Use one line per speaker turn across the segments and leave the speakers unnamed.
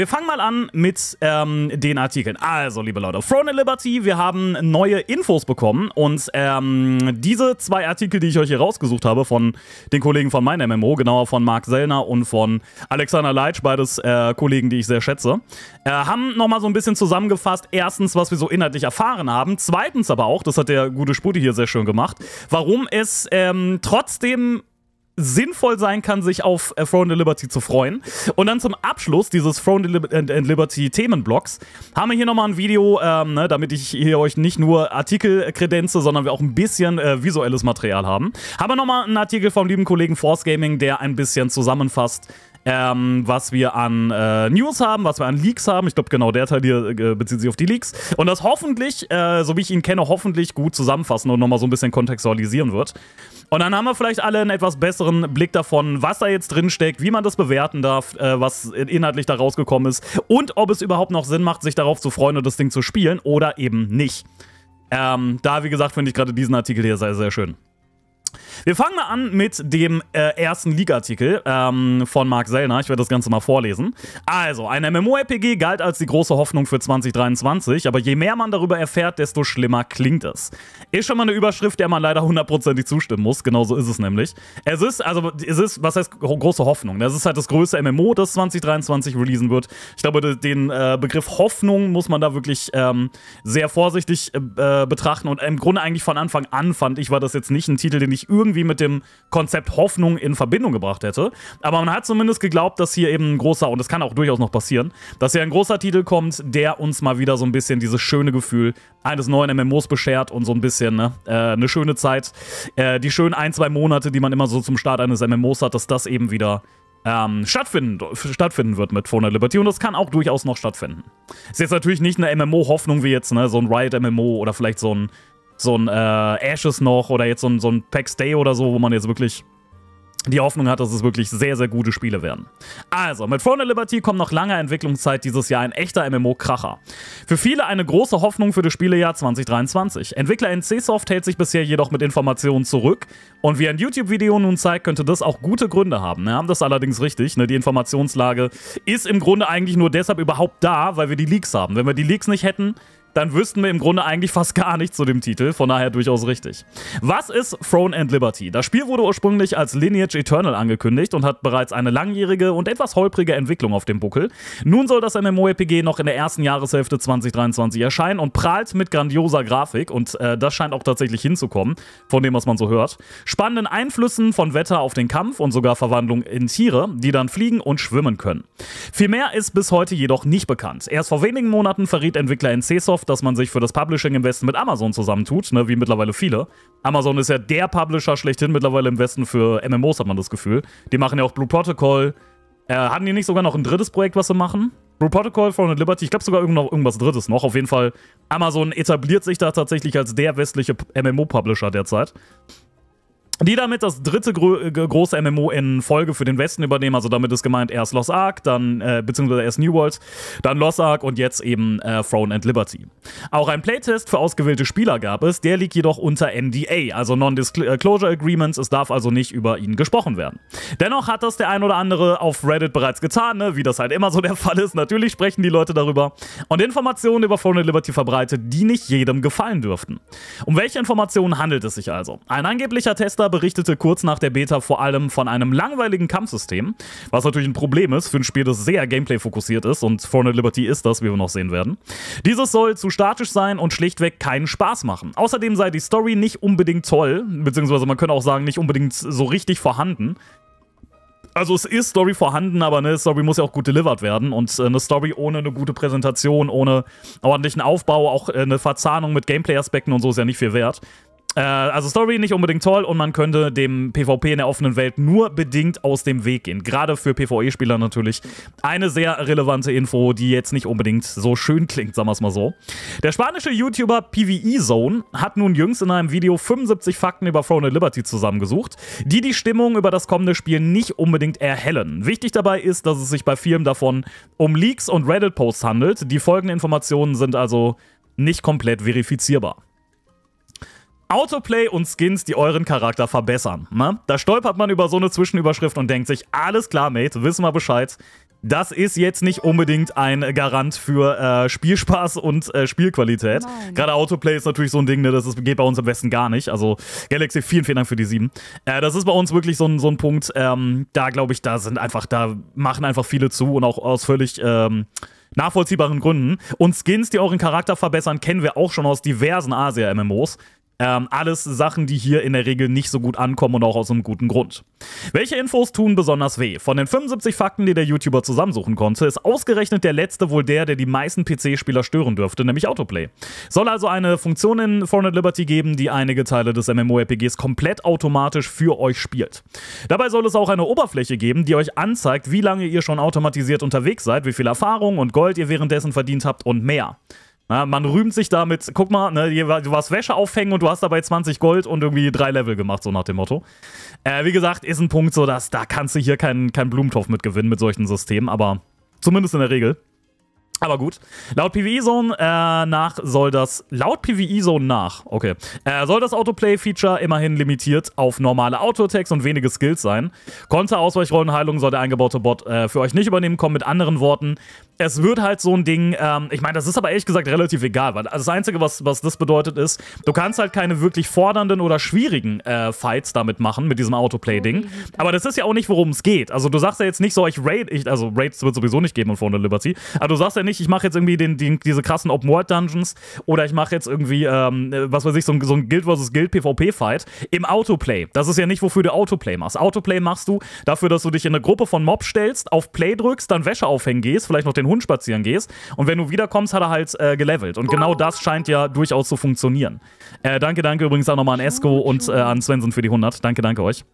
Wir fangen mal an mit ähm, den Artikeln. Also, liebe Leute, Throne and Liberty, wir haben neue Infos bekommen und ähm, diese zwei Artikel, die ich euch hier rausgesucht habe, von den Kollegen von meinem MMO, genauer von Mark Sellner und von Alexander Leitsch, beides äh, Kollegen, die ich sehr schätze, äh, haben nochmal so ein bisschen zusammengefasst, erstens, was wir so inhaltlich erfahren haben, zweitens aber auch, das hat der gute Sputi hier sehr schön gemacht, warum es ähm, trotzdem sinnvoll sein kann, sich auf äh, Throne and Liberty zu freuen. Und dann zum Abschluss dieses Throne and, and äh, Liberty Themenblocks haben wir hier nochmal ein Video, ähm, ne, damit ich hier euch nicht nur Artikel äh, kredenze, sondern wir auch ein bisschen äh, visuelles Material haben. Haben wir nochmal einen Artikel vom lieben Kollegen Force Gaming, der ein bisschen zusammenfasst, ähm, was wir an äh, News haben, was wir an Leaks haben. Ich glaube, genau der Teil hier äh, bezieht sich auf die Leaks. Und das hoffentlich, äh, so wie ich ihn kenne, hoffentlich gut zusammenfassen und nochmal so ein bisschen kontextualisieren wird. Und dann haben wir vielleicht alle einen etwas besseren Blick davon, was da jetzt drin steckt, wie man das bewerten darf, äh, was inhaltlich da rausgekommen ist und ob es überhaupt noch Sinn macht, sich darauf zu freuen und das Ding zu spielen oder eben nicht. Ähm, da, wie gesagt, finde ich gerade diesen Artikel hier sehr, sehr schön. Wir fangen mal an mit dem äh, ersten league artikel ähm, von Mark Sellner. Ich werde das Ganze mal vorlesen. Also, eine MMORPG galt als die große Hoffnung für 2023, aber je mehr man darüber erfährt, desto schlimmer klingt es. Ist schon mal eine Überschrift, der man leider hundertprozentig zustimmen muss. Genauso ist es nämlich. Es ist, also, es ist, was heißt große Hoffnung? Es ist halt das größte MMO, das 2023 releasen wird. Ich glaube, den äh, Begriff Hoffnung muss man da wirklich ähm, sehr vorsichtig äh, betrachten und im Grunde eigentlich von Anfang an fand ich, war das jetzt nicht ein Titel, den ich irgendwie irgendwie mit dem Konzept Hoffnung in Verbindung gebracht hätte. Aber man hat zumindest geglaubt, dass hier eben ein großer, und das kann auch durchaus noch passieren, dass hier ein großer Titel kommt, der uns mal wieder so ein bisschen dieses schöne Gefühl eines neuen MMOs beschert und so ein bisschen ne, äh, eine schöne Zeit, äh, die schönen ein, zwei Monate, die man immer so zum Start eines MMOs hat, dass das eben wieder ähm, stattfinden, stattfinden wird mit Phone Liberty und das kann auch durchaus noch stattfinden. Ist jetzt natürlich nicht eine MMO-Hoffnung wie jetzt, ne, so ein Riot-MMO oder vielleicht so ein so ein äh, Ashes noch oder jetzt so ein, so ein Pax Day oder so, wo man jetzt wirklich die Hoffnung hat, dass es wirklich sehr, sehr gute Spiele werden. Also, mit Throne Liberty kommt nach langer Entwicklungszeit dieses Jahr ein echter MMO-Kracher. Für viele eine große Hoffnung für das Spielejahr 2023. Entwickler NCSoft hält sich bisher jedoch mit Informationen zurück und wie ein YouTube-Video nun zeigt, könnte das auch gute Gründe haben. Wir haben das allerdings richtig, ne? die Informationslage ist im Grunde eigentlich nur deshalb überhaupt da, weil wir die Leaks haben. Wenn wir die Leaks nicht hätten, dann wüssten wir im Grunde eigentlich fast gar nichts zu dem Titel, von daher durchaus richtig. Was ist Throne and Liberty? Das Spiel wurde ursprünglich als Lineage Eternal angekündigt und hat bereits eine langjährige und etwas holprige Entwicklung auf dem Buckel. Nun soll das MMORPG noch in der ersten Jahreshälfte 2023 erscheinen und prahlt mit grandioser Grafik und äh, das scheint auch tatsächlich hinzukommen, von dem, was man so hört. Spannenden Einflüssen von Wetter auf den Kampf und sogar Verwandlung in Tiere, die dann fliegen und schwimmen können. Viel ist bis heute jedoch nicht bekannt. Erst vor wenigen Monaten verriet Entwickler NCSoft, dass man sich für das Publishing im Westen mit Amazon zusammentut, ne, wie mittlerweile viele. Amazon ist ja der Publisher schlechthin mittlerweile im Westen für MMOs, hat man das Gefühl. Die machen ja auch Blue Protocol. Äh, hatten die nicht sogar noch ein drittes Projekt, was sie machen? Blue Protocol, Throne and Liberty, ich glaube sogar irgendwas drittes noch. Auf jeden Fall, Amazon etabliert sich da tatsächlich als der westliche MMO-Publisher derzeit die damit das dritte gro äh, große MMO in Folge für den Westen übernehmen. Also damit ist gemeint erst Lost Ark, dann äh, beziehungsweise erst New World, dann Lost Ark und jetzt eben äh, Throne and Liberty. Auch ein Playtest für ausgewählte Spieler gab es, der liegt jedoch unter NDA, also Non-Disclosure äh, Agreements. Es darf also nicht über ihn gesprochen werden. Dennoch hat das der ein oder andere auf Reddit bereits getan, ne? wie das halt immer so der Fall ist. Natürlich sprechen die Leute darüber und Informationen über Throne and Liberty verbreitet, die nicht jedem gefallen dürften. Um welche Informationen handelt es sich also? Ein angeblicher Tester berichtete kurz nach der Beta vor allem von einem langweiligen Kampfsystem, was natürlich ein Problem ist für ein Spiel, das sehr Gameplay-fokussiert ist und Fortnite Liberty ist das, wie wir noch sehen werden. Dieses soll zu statisch sein und schlichtweg keinen Spaß machen. Außerdem sei die Story nicht unbedingt toll, beziehungsweise man könnte auch sagen, nicht unbedingt so richtig vorhanden also es ist Story vorhanden, aber eine Story muss ja auch gut delivered werden. Und äh, eine Story ohne eine gute Präsentation, ohne ordentlichen Aufbau, auch äh, eine Verzahnung mit Gameplay-Aspekten und so ist ja nicht viel wert. Äh, also Story nicht unbedingt toll und man könnte dem PvP in der offenen Welt nur bedingt aus dem Weg gehen. Gerade für PvE-Spieler natürlich. Eine sehr relevante Info, die jetzt nicht unbedingt so schön klingt, sagen wir es mal so. Der spanische YouTuber PvE-Zone hat nun jüngst in einem Video 75 Fakten über Throne at Liberty zusammengesucht, die die Stimmung über das kommende Spiel nicht unbedingt erhellen. Wichtig dabei ist, dass es sich bei vielen davon um Leaks und Reddit-Posts handelt. Die folgenden Informationen sind also nicht komplett verifizierbar. Autoplay und Skins, die euren Charakter verbessern. Ne? Da stolpert man über so eine Zwischenüberschrift und denkt sich, alles klar, Mate, wissen wir Bescheid. Das ist jetzt nicht unbedingt ein Garant für äh, Spielspaß und äh, Spielqualität. Gerade Autoplay ist natürlich so ein Ding, ne, das ist, geht bei uns am besten gar nicht. Also Galaxy, vielen, vielen Dank für die sieben. Äh, das ist bei uns wirklich so ein, so ein Punkt, ähm, da glaube ich, da sind einfach, da machen einfach viele zu und auch aus völlig ähm, nachvollziehbaren Gründen. Und Skins, die euren Charakter verbessern, kennen wir auch schon aus diversen Asia-MMOs. Ähm, alles Sachen, die hier in der Regel nicht so gut ankommen und auch aus einem guten Grund. Welche Infos tun besonders weh? Von den 75 Fakten, die der YouTuber zusammensuchen konnte, ist ausgerechnet der letzte wohl der, der die meisten PC-Spieler stören dürfte, nämlich Autoplay. Soll also eine Funktion in Fortnite Liberty geben, die einige Teile des MMORPGs komplett automatisch für euch spielt. Dabei soll es auch eine Oberfläche geben, die euch anzeigt, wie lange ihr schon automatisiert unterwegs seid, wie viel Erfahrung und Gold ihr währenddessen verdient habt und mehr. Na, man rühmt sich damit, guck mal, ne, du warst Wäsche aufhängen und du hast dabei 20 Gold und irgendwie drei Level gemacht, so nach dem Motto. Äh, wie gesagt, ist ein Punkt so, dass da kannst du hier keinen kein Blumentopf mit gewinnen mit solchen Systemen, aber zumindest in der Regel. Aber gut. Laut PvE-Zone äh, nach soll das, laut PvE-Zone nach, okay, äh, soll das Autoplay-Feature immerhin limitiert auf normale Auto-Attacks und wenige Skills sein. Konter, Ausweichrollen, Heilung soll der eingebaute Bot äh, für euch nicht übernehmen kommen. Mit anderen Worten, es wird halt so ein Ding, ähm, ich meine, das ist aber ehrlich gesagt relativ egal, weil das Einzige, was, was das bedeutet, ist, du kannst halt keine wirklich fordernden oder schwierigen äh, Fights damit machen, mit diesem Autoplay-Ding. Oh, aber das ist ja auch nicht, worum es geht. Also du sagst ja jetzt nicht so, ich raid, ich, also Raids wird sowieso nicht geben und Front Liberty, aber du sagst ja nicht, ich mache jetzt irgendwie den, den, diese krassen Open-World-Dungeons oder ich mache jetzt irgendwie, ähm, was weiß ich, so ein, so ein Guild vs. Guild PvP-Fight im Autoplay. Das ist ja nicht, wofür du Autoplay machst. Autoplay machst du dafür, dass du dich in eine Gruppe von Mobs stellst, auf Play drückst, dann Wäsche aufhängen gehst, vielleicht noch den Hund spazieren gehst. Und wenn du wiederkommst, hat er halt äh, gelevelt. Und genau das scheint ja durchaus zu funktionieren. Äh, danke, danke übrigens auch nochmal an Esco und äh, an Svensson für die 100. Danke, danke euch.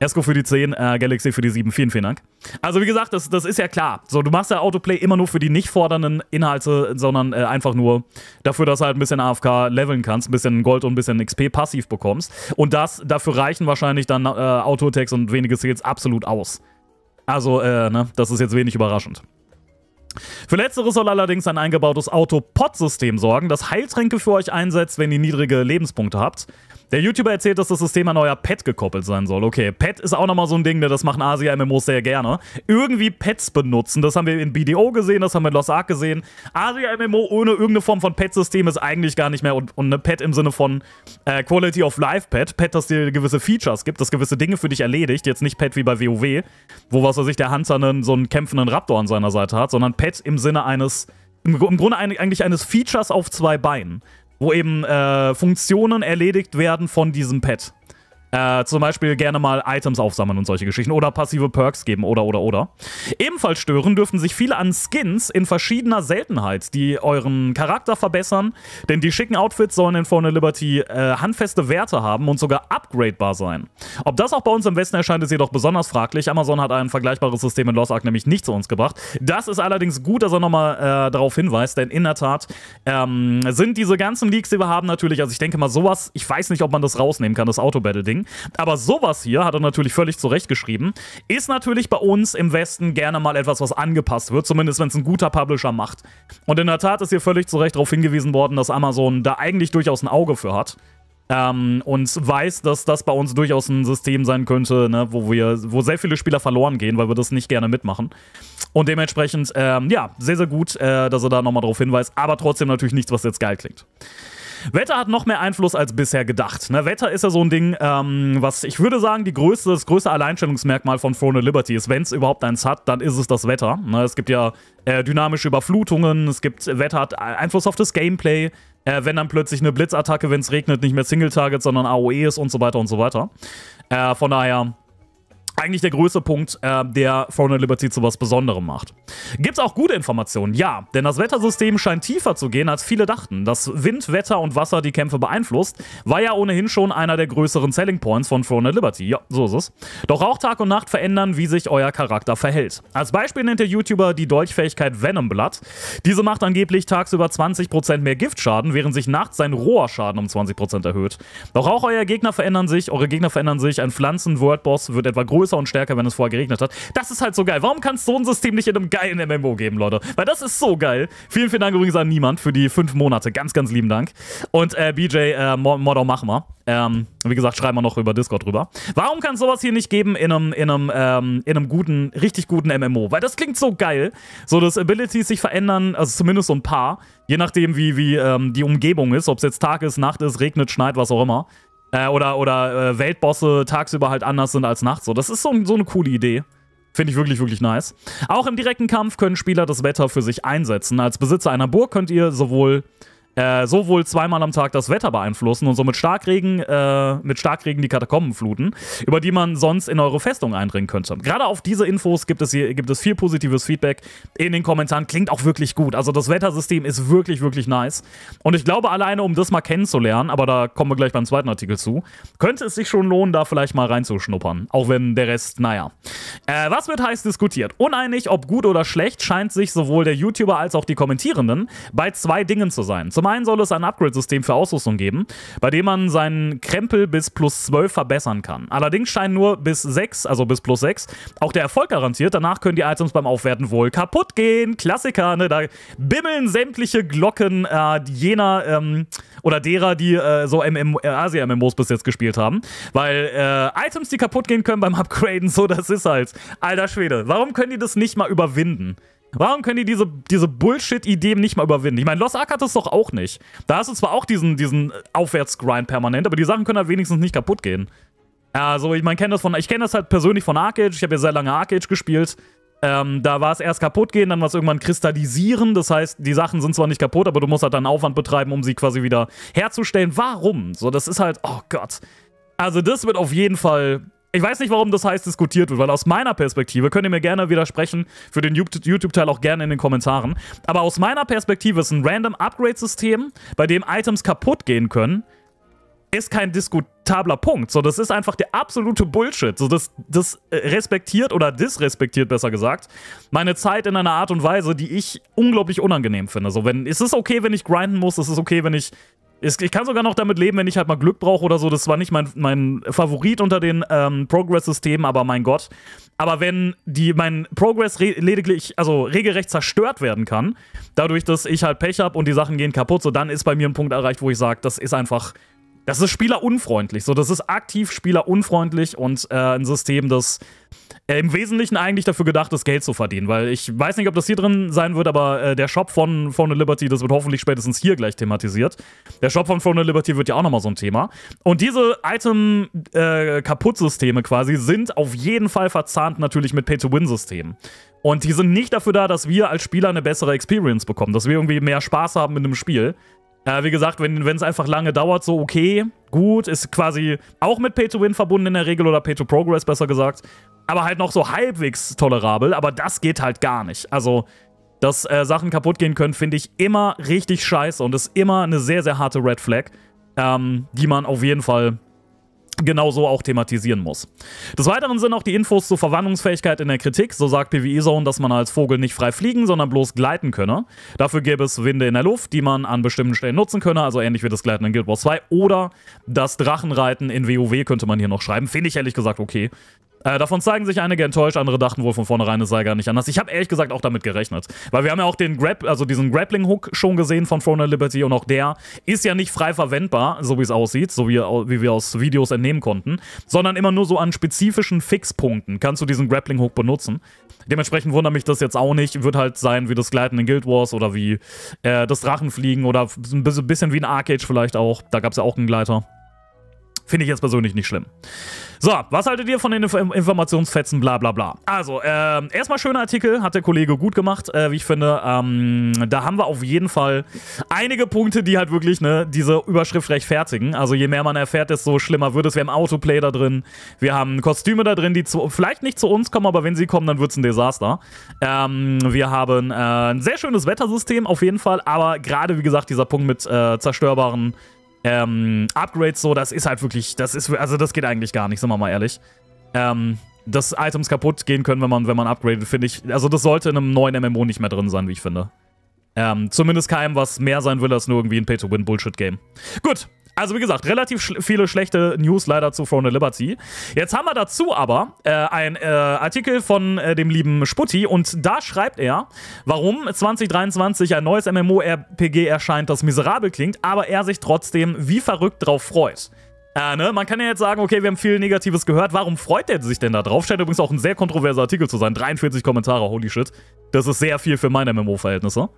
Esco für die 10, äh, Galaxy für die 7. Vielen, vielen Dank. Also wie gesagt, das, das ist ja klar. So, du machst ja Autoplay immer nur für die nicht fordernden Inhalte, sondern äh, einfach nur dafür, dass du halt ein bisschen AFK leveln kannst, ein bisschen Gold und ein bisschen XP passiv bekommst. Und das, dafür reichen wahrscheinlich dann äh, Autotext und wenige Skills absolut aus. Also, äh, ne, das ist jetzt wenig überraschend. Für letzteres soll allerdings ein eingebautes auto pod system sorgen, das Heiltränke für euch einsetzt, wenn ihr niedrige Lebenspunkte habt. Der YouTuber erzählt, dass das System an euer Pet gekoppelt sein soll. Okay, Pet ist auch nochmal so ein Ding, ne, das machen Asia-MMOs sehr gerne. Irgendwie Pets benutzen, das haben wir in BDO gesehen, das haben wir in Lost Ark gesehen. Asia-MMO ohne irgendeine Form von Pet-System ist eigentlich gar nicht mehr und, und eine Pet im Sinne von äh, Quality of Life Pet. Pet, das dir gewisse Features gibt, das gewisse Dinge für dich erledigt. Jetzt nicht Pet wie bei WoW, wo was weiß ich, der Hunter einen, so einen kämpfenden Raptor an seiner Seite hat, sondern Pet Pad im Sinne eines, im, im Grunde eigentlich eines Features auf zwei Beinen, wo eben äh, Funktionen erledigt werden von diesem Pet. Äh, zum Beispiel gerne mal Items aufsammeln und solche Geschichten oder passive Perks geben oder oder oder. Ebenfalls stören dürften sich viele an Skins in verschiedener Seltenheit, die euren Charakter verbessern, denn die schicken Outfits sollen in Forne Liberty äh, handfeste Werte haben und sogar upgradebar sein. Ob das auch bei uns im Westen erscheint, ist jedoch besonders fraglich. Amazon hat ein vergleichbares System in Lost Ark nämlich nicht zu uns gebracht. Das ist allerdings gut, dass er nochmal äh, darauf hinweist, denn in der Tat ähm, sind diese ganzen Leaks, die wir haben, natürlich, also ich denke mal sowas, ich weiß nicht, ob man das rausnehmen kann, das Auto-Battle-Ding. Aber sowas hier, hat er natürlich völlig zu Recht geschrieben, ist natürlich bei uns im Westen gerne mal etwas, was angepasst wird, zumindest wenn es ein guter Publisher macht. Und in der Tat ist hier völlig zu Recht darauf hingewiesen worden, dass Amazon da eigentlich durchaus ein Auge für hat. Ähm, und weiß, dass das bei uns durchaus ein System sein könnte, ne, wo wir, wo sehr viele Spieler verloren gehen, weil wir das nicht gerne mitmachen. Und dementsprechend, ähm, ja, sehr, sehr gut, äh, dass er da nochmal drauf hinweist, aber trotzdem natürlich nichts, was jetzt geil klingt. Wetter hat noch mehr Einfluss als bisher gedacht. Ne? Wetter ist ja so ein Ding, ähm, was ich würde sagen, die größte, das größte Alleinstellungsmerkmal von Throne of Liberty ist. Wenn es überhaupt eins hat, dann ist es das Wetter. Ne? Es gibt ja äh, dynamische Überflutungen, es gibt Wetter hat Einfluss auf das Gameplay. Äh, wenn dann plötzlich eine Blitzattacke, wenn es regnet, nicht mehr Single Target, sondern AOE ist und so weiter und so weiter. Äh, von daher, eigentlich der größte Punkt, äh, der Throne of Liberty zu was Besonderem macht. Gibt's auch gute Informationen? Ja, denn das Wettersystem scheint tiefer zu gehen, als viele dachten. Dass Wind, Wetter und Wasser die Kämpfe beeinflusst, war ja ohnehin schon einer der größeren Selling Points von Throne of Liberty. Ja, so ist es. Doch auch Tag und Nacht verändern, wie sich euer Charakter verhält. Als Beispiel nennt der YouTuber die Dolchfähigkeit Venom Blood. Diese macht angeblich tagsüber 20% mehr Giftschaden, während sich nachts sein Rohrschaden um 20% erhöht. Doch auch euer Gegner verändern sich, eure Gegner verändern sich, ein Pflanzen-Wordboss wird etwa größer größer und stärker, wenn es vorher geregnet hat. Das ist halt so geil. Warum kann es so ein System nicht in einem geilen MMO geben, Leute? Weil das ist so geil. Vielen, vielen Dank übrigens an niemand für die fünf Monate. Ganz, ganz lieben Dank. Und äh, BJ, äh, Mordor, mach mal. Ähm, wie gesagt, schreiben wir noch über Discord drüber. Warum kann es sowas hier nicht geben in einem, in einem, ähm, in einem guten, richtig guten MMO? Weil das klingt so geil. So, dass Abilities sich verändern, also zumindest so ein paar. Je nachdem, wie, wie ähm, die Umgebung ist, ob es jetzt Tag ist, Nacht ist, regnet, schneit, was auch immer. Äh, oder oder äh, Weltbosse tagsüber halt anders sind als nachts. So, das ist so, so eine coole Idee. Finde ich wirklich, wirklich nice. Auch im direkten Kampf können Spieler das Wetter für sich einsetzen. Als Besitzer einer Burg könnt ihr sowohl äh, sowohl zweimal am Tag das Wetter beeinflussen und somit Starkregen, äh, mit Starkregen die Katakomben fluten, über die man sonst in eure Festung eindringen könnte. Gerade auf diese Infos gibt es, hier, gibt es viel positives Feedback in den Kommentaren. Klingt auch wirklich gut. Also das Wettersystem ist wirklich, wirklich nice. Und ich glaube, alleine um das mal kennenzulernen, aber da kommen wir gleich beim zweiten Artikel zu, könnte es sich schon lohnen, da vielleicht mal reinzuschnuppern. Auch wenn der Rest, naja. Äh, was wird heiß diskutiert? Uneinig, ob gut oder schlecht, scheint sich sowohl der YouTuber als auch die Kommentierenden bei zwei Dingen zu sein. Zum zum einen soll es ein Upgrade-System für Ausrüstung geben, bei dem man seinen Krempel bis plus 12 verbessern kann. Allerdings scheinen nur bis 6, also bis plus 6, auch der Erfolg garantiert. Danach können die Items beim Aufwerten wohl kaputt gehen. Klassiker, ne? Da bimmeln sämtliche Glocken äh, jener ähm, oder derer, die äh, so äh, Asia-MMOs bis jetzt gespielt haben. Weil äh, Items, die kaputt gehen können beim Upgraden, so, das ist halt. Alter Schwede, warum können die das nicht mal überwinden? Warum können die diese, diese Bullshit-Ideen nicht mal überwinden? Ich meine, Los Ark hat es doch auch nicht. Da hast du zwar auch diesen, diesen Aufwärtsgrind permanent, aber die Sachen können halt wenigstens nicht kaputt gehen. Also, ich meine, kenn das von, ich kenne das halt persönlich von Arcade. Ich habe ja sehr lange Arcade gespielt. Ähm, da war es erst kaputt gehen, dann war es irgendwann kristallisieren. Das heißt, die Sachen sind zwar nicht kaputt, aber du musst halt dann Aufwand betreiben, um sie quasi wieder herzustellen. Warum? So, das ist halt, oh Gott. Also, das wird auf jeden Fall ich weiß nicht, warum das heißt diskutiert wird, weil aus meiner Perspektive, könnt ihr mir gerne widersprechen, für den YouTube-Teil auch gerne in den Kommentaren, aber aus meiner Perspektive ist ein random Upgrade-System, bei dem Items kaputt gehen können, ist kein diskutabler Punkt. So, das ist einfach der absolute Bullshit. So, das, das äh, respektiert oder disrespektiert, besser gesagt, meine Zeit in einer Art und Weise, die ich unglaublich unangenehm finde. So, wenn, es ist okay, wenn ich grinden muss, es ist okay, wenn ich ich kann sogar noch damit leben, wenn ich halt mal Glück brauche oder so. Das war nicht mein, mein Favorit unter den ähm, Progress-Systemen, aber mein Gott. Aber wenn die, mein Progress lediglich, also regelrecht zerstört werden kann, dadurch, dass ich halt Pech habe und die Sachen gehen kaputt, so dann ist bei mir ein Punkt erreicht, wo ich sage, das ist einfach das ist spielerunfreundlich. So, das ist aktiv spielerunfreundlich und äh, ein System, das äh, im Wesentlichen eigentlich dafür gedacht ist, Geld zu verdienen. Weil ich weiß nicht, ob das hier drin sein wird, aber äh, der Shop von Throne Liberty, das wird hoffentlich spätestens hier gleich thematisiert. Der Shop von Phone Liberty wird ja auch nochmal so ein Thema. Und diese Item-Kaputtsysteme äh, quasi sind auf jeden Fall verzahnt natürlich mit Pay-to-Win-Systemen. Und die sind nicht dafür da, dass wir als Spieler eine bessere Experience bekommen, dass wir irgendwie mehr Spaß haben mit einem Spiel, äh, wie gesagt, wenn es einfach lange dauert, so okay, gut, ist quasi auch mit Pay-to-Win verbunden in der Regel oder Pay-to-Progress besser gesagt, aber halt noch so halbwegs tolerabel, aber das geht halt gar nicht. Also, dass äh, Sachen kaputt gehen können, finde ich immer richtig scheiße und ist immer eine sehr, sehr harte Red Flag, ähm, die man auf jeden Fall genauso auch thematisieren muss. Des Weiteren sind auch die Infos zur Verwandlungsfähigkeit in der Kritik. So sagt PvE Zone, dass man als Vogel nicht frei fliegen, sondern bloß gleiten könne. Dafür gäbe es Winde in der Luft, die man an bestimmten Stellen nutzen könne, also ähnlich wie das Gleiten in Guild Wars 2 oder das Drachenreiten in WoW könnte man hier noch schreiben. Finde ich ehrlich gesagt okay. Äh, davon zeigen sich einige enttäuscht, andere dachten wohl von vornherein, es sei gar nicht anders. Ich habe ehrlich gesagt auch damit gerechnet. Weil wir haben ja auch den Grab, also diesen Grappling-Hook schon gesehen von Throne of Liberty und auch der ist ja nicht frei verwendbar, so wie es aussieht, so wie, wie wir aus Videos entnehmen konnten, sondern immer nur so an spezifischen Fixpunkten kannst du diesen Grappling-Hook benutzen. Dementsprechend wundert mich das jetzt auch nicht. Wird halt sein wie das Gleiten in Guild Wars oder wie äh, das Drachenfliegen oder ein bisschen wie ein Arcade vielleicht auch. Da gab es ja auch einen Gleiter. Finde ich jetzt persönlich nicht schlimm. So, was haltet ihr von den Inf Informationsfetzen, bla bla bla? Also, äh, erstmal schöner Artikel, hat der Kollege gut gemacht, äh, wie ich finde. Ähm, da haben wir auf jeden Fall einige Punkte, die halt wirklich ne, diese Überschrift rechtfertigen. Also, je mehr man erfährt, desto schlimmer wird es. Wir haben Autoplay da drin, wir haben Kostüme da drin, die zu, vielleicht nicht zu uns kommen, aber wenn sie kommen, dann wird es ein Desaster. Ähm, wir haben äh, ein sehr schönes Wettersystem auf jeden Fall, aber gerade, wie gesagt, dieser Punkt mit äh, zerstörbaren ähm, Upgrades so, das ist halt wirklich, das ist, also das geht eigentlich gar nicht, sind wir mal ehrlich. Ähm, dass Items kaputt gehen können, wenn man, wenn man upgradet, finde ich, also das sollte in einem neuen MMO nicht mehr drin sein, wie ich finde. Ähm, zumindest keinem, was mehr sein will, als nur irgendwie ein Pay-to-Win-Bullshit-Game. Gut, also wie gesagt, relativ schl viele schlechte News leider zu Throne of Liberty. Jetzt haben wir dazu aber äh, einen äh, Artikel von äh, dem lieben Sputti und da schreibt er, warum 2023 ein neues MMORPG erscheint, das miserabel klingt, aber er sich trotzdem wie verrückt drauf freut. Äh, ne? Man kann ja jetzt sagen, okay, wir haben viel Negatives gehört. Warum freut er sich denn da drauf? Scheint übrigens auch ein sehr kontroverser Artikel zu sein. 43 Kommentare, holy shit. Das ist sehr viel für meine MMO-Verhältnisse.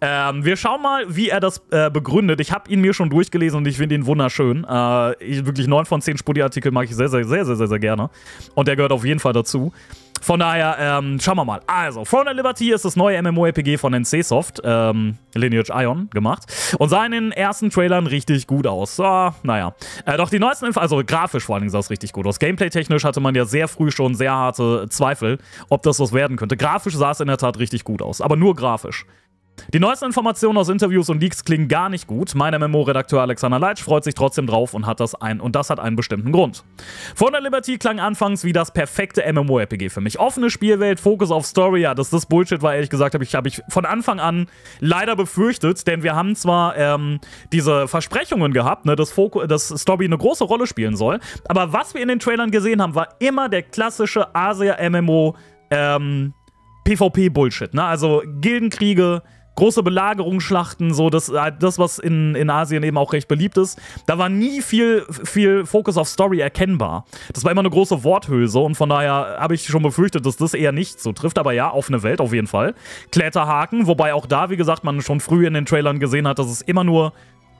Ähm, wir schauen mal, wie er das äh, begründet. Ich habe ihn mir schon durchgelesen und ich finde ihn wunderschön. Äh, ich, wirklich 9 von 10 Studi-Artikel mag ich sehr, sehr, sehr, sehr, sehr, sehr gerne. Und der gehört auf jeden Fall dazu. Von daher, ähm, schauen wir mal. Also, Throne and Liberty ist das neue MMORPG von NCSoft, ähm, Lineage Ion, gemacht. Und sah in den ersten Trailern richtig gut aus. So, naja. Äh, doch die neuesten Infos, also grafisch vor allen Dingen sah es richtig gut aus. Gameplay-technisch hatte man ja sehr früh schon sehr harte Zweifel, ob das was werden könnte. Grafisch sah es in der Tat richtig gut aus, aber nur grafisch. Die neuesten Informationen aus Interviews und Leaks klingen gar nicht gut. Mein mmo redakteur Alexander Leitsch freut sich trotzdem drauf und hat das ein und das hat einen bestimmten Grund. Von der Liberty klang anfangs wie das perfekte MMO-RPG für mich. Offene Spielwelt, Fokus auf Story, ja, dass das Bullshit war, ehrlich gesagt, habe ich, hab ich von Anfang an leider befürchtet, denn wir haben zwar ähm, diese Versprechungen gehabt, ne, dass, Foku dass Story eine große Rolle spielen soll, aber was wir in den Trailern gesehen haben, war immer der klassische Asia-MMO ähm, PvP-Bullshit, ne? Also Gildenkriege, große Belagerungsschlachten, so das, äh, das was in, in Asien eben auch recht beliebt ist. Da war nie viel, viel Fokus auf Story erkennbar. Das war immer eine große Worthülse und von daher habe ich schon befürchtet, dass das eher nicht so trifft. Aber ja, offene Welt auf jeden Fall. Kletterhaken, wobei auch da, wie gesagt, man schon früh in den Trailern gesehen hat, dass es immer nur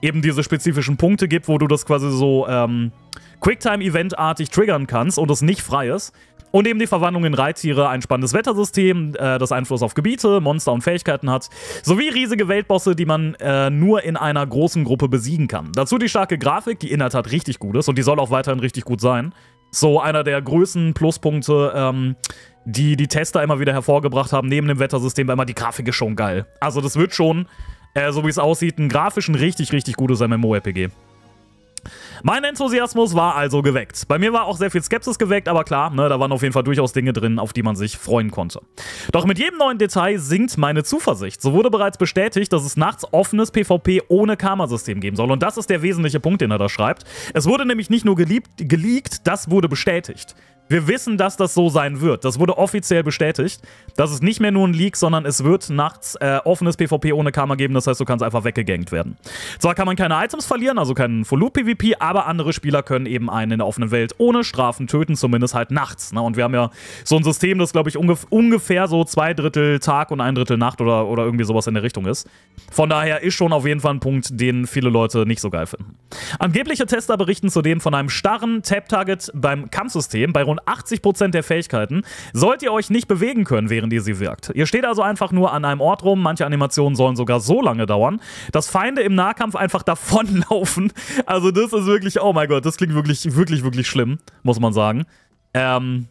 eben diese spezifischen Punkte gibt, wo du das quasi so ähm, Quicktime-Event-artig triggern kannst und es nicht frei ist. Und eben die Verwandlung in Reittiere, ein spannendes Wettersystem, äh, das Einfluss auf Gebiete, Monster und Fähigkeiten hat, sowie riesige Weltbosse, die man äh, nur in einer großen Gruppe besiegen kann. Dazu die starke Grafik, die in der Tat richtig gut ist und die soll auch weiterhin richtig gut sein. So einer der größten Pluspunkte, ähm, die die Tester immer wieder hervorgebracht haben, neben dem Wettersystem, weil immer die Grafik ist schon geil. Also das wird schon, äh, so wie es aussieht, ein grafisch ein richtig, richtig gutes MMO-RPG. Mein Enthusiasmus war also geweckt. Bei mir war auch sehr viel Skepsis geweckt, aber klar, ne, da waren auf jeden Fall durchaus Dinge drin, auf die man sich freuen konnte. Doch mit jedem neuen Detail sinkt meine Zuversicht. So wurde bereits bestätigt, dass es nachts offenes PvP ohne Karma-System geben soll. Und das ist der wesentliche Punkt, den er da schreibt. Es wurde nämlich nicht nur geleakt, das wurde bestätigt. Wir wissen, dass das so sein wird. Das wurde offiziell bestätigt. Das ist nicht mehr nur ein Leak, sondern es wird nachts äh, offenes PvP ohne Karma geben. Das heißt, du kannst einfach weggegankt werden. Zwar kann man keine Items verlieren, also keinen Full-Loop-PvP, aber andere Spieler können eben einen in der offenen Welt ohne Strafen töten, zumindest halt nachts. Ne? Und wir haben ja so ein System, das, glaube ich, ungef ungefähr so zwei Drittel Tag und ein Drittel Nacht oder, oder irgendwie sowas in der Richtung ist. Von daher ist schon auf jeden Fall ein Punkt, den viele Leute nicht so geil finden. Angebliche Tester berichten zudem von einem starren Tap-Target beim Kampfsystem bei rund 80% der Fähigkeiten. Sollt ihr euch nicht bewegen können, während ihr sie wirkt. Ihr steht also einfach nur an einem Ort rum. Manche Animationen sollen sogar so lange dauern, dass Feinde im Nahkampf einfach davonlaufen. Also das ist wirklich, oh mein Gott, das klingt wirklich, wirklich, wirklich schlimm, muss man sagen. Ähm,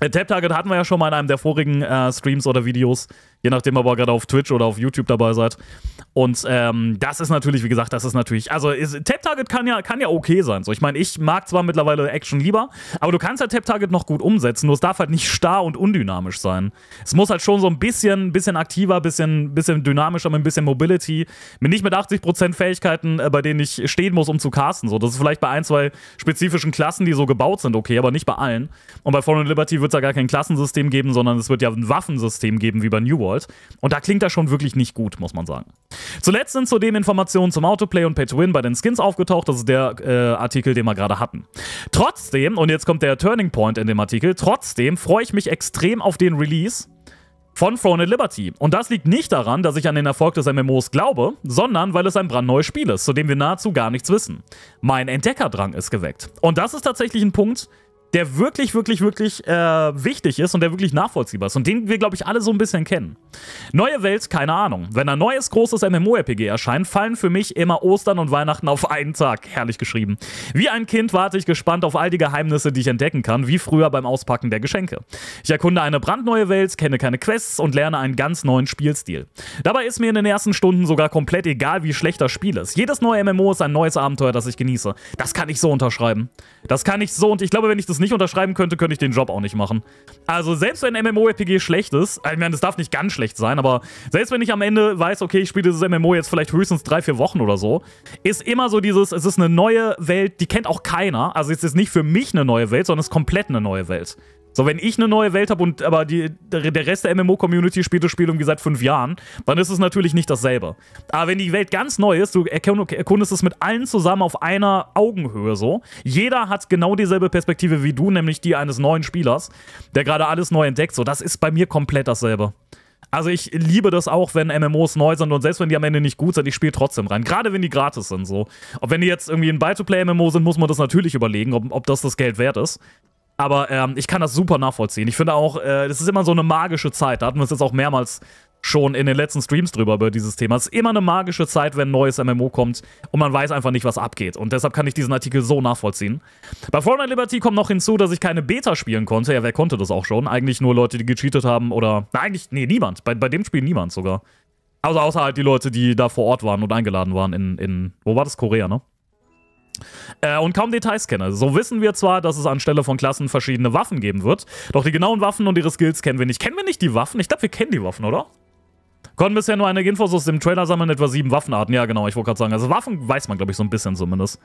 Tap Target hatten wir ja schon mal in einem der vorigen äh, Streams oder Videos je nachdem, ob ihr gerade auf Twitch oder auf YouTube dabei seid. Und ähm, das ist natürlich, wie gesagt, das ist natürlich, also ist, Tap Target kann ja, kann ja okay sein. So, ich meine, ich mag zwar mittlerweile Action lieber, aber du kannst ja Tap Target noch gut umsetzen, nur es darf halt nicht starr und undynamisch sein. Es muss halt schon so ein bisschen, bisschen aktiver, bisschen, bisschen dynamischer, mit ein bisschen Mobility, mit nicht mit 80% Fähigkeiten, äh, bei denen ich stehen muss, um zu casten. So, das ist vielleicht bei ein, zwei spezifischen Klassen, die so gebaut sind, okay, aber nicht bei allen. Und bei Foreign Liberty wird es ja gar kein Klassensystem geben, sondern es wird ja ein Waffensystem geben, wie bei New World wollt. Und da klingt das schon wirklich nicht gut, muss man sagen. Zuletzt sind zudem Informationen zum Autoplay und Pay-to-Win bei den Skins aufgetaucht. Das ist der äh, Artikel, den wir gerade hatten. Trotzdem, und jetzt kommt der Turning Point in dem Artikel, trotzdem freue ich mich extrem auf den Release von Throne at Liberty. Und das liegt nicht daran, dass ich an den Erfolg des MMOs glaube, sondern weil es ein brandneues Spiel ist, zu dem wir nahezu gar nichts wissen. Mein Entdeckerdrang ist geweckt. Und das ist tatsächlich ein Punkt, der wirklich, wirklich, wirklich äh, wichtig ist und der wirklich nachvollziehbar ist und den wir, glaube ich, alle so ein bisschen kennen. Neue Welt, keine Ahnung. Wenn ein neues großes MMORPG erscheint, fallen für mich immer Ostern und Weihnachten auf einen Tag. Herrlich geschrieben. Wie ein Kind warte ich gespannt auf all die Geheimnisse, die ich entdecken kann, wie früher beim Auspacken der Geschenke. Ich erkunde eine brandneue Welt, kenne keine Quests und lerne einen ganz neuen Spielstil. Dabei ist mir in den ersten Stunden sogar komplett egal, wie schlecht das Spiel ist. Jedes neue MMO ist ein neues Abenteuer, das ich genieße. Das kann ich so unterschreiben. Das kann ich so und ich glaube, wenn ich das nicht unterschreiben könnte, könnte ich den Job auch nicht machen. Also selbst wenn MMORPG schlecht ist, ich meine, das darf nicht ganz schlecht sein, aber selbst wenn ich am Ende weiß, okay, ich spiele dieses MMO jetzt vielleicht höchstens drei, vier Wochen oder so, ist immer so dieses, es ist eine neue Welt, die kennt auch keiner. Also es ist nicht für mich eine neue Welt, sondern es ist komplett eine neue Welt. So, wenn ich eine neue Welt habe und aber die, der Rest der MMO-Community spielt das Spiel irgendwie seit fünf Jahren, dann ist es natürlich nicht dasselbe. Aber wenn die Welt ganz neu ist, du erkundest es mit allen zusammen auf einer Augenhöhe so. Jeder hat genau dieselbe Perspektive wie du, nämlich die eines neuen Spielers, der gerade alles neu entdeckt. So, das ist bei mir komplett dasselbe. Also ich liebe das auch, wenn MMOs neu sind und selbst wenn die am Ende nicht gut sind, ich spiele trotzdem rein. Gerade wenn die gratis sind so. Ob wenn die jetzt irgendwie ein Buy-to-Play-MMO sind, muss man das natürlich überlegen, ob, ob das das Geld wert ist. Aber ähm, ich kann das super nachvollziehen. Ich finde auch, äh, das ist immer so eine magische Zeit. Da hatten wir es jetzt auch mehrmals schon in den letzten Streams drüber über dieses Thema. Es ist immer eine magische Zeit, wenn ein neues MMO kommt und man weiß einfach nicht, was abgeht. Und deshalb kann ich diesen Artikel so nachvollziehen. Bei Fortnite Liberty kommt noch hinzu, dass ich keine Beta spielen konnte. Ja, wer konnte das auch schon? Eigentlich nur Leute, die gecheatet haben oder. Na, eigentlich, nee, niemand. Bei, bei dem Spiel niemand sogar. Also außer halt die Leute, die da vor Ort waren und eingeladen waren in. in wo war das? Korea, ne? Äh, und kaum Details kenne. So wissen wir zwar, dass es anstelle von Klassen verschiedene Waffen geben wird, doch die genauen Waffen und ihre Skills kennen wir nicht. Kennen wir nicht die Waffen? Ich glaube, wir kennen die Waffen, oder? Konnten bisher nur einige Infos aus dem Trailer sammeln, etwa sieben Waffenarten. Ja, genau, ich wollte gerade sagen. Also Waffen weiß man, glaube ich, so ein bisschen zumindest.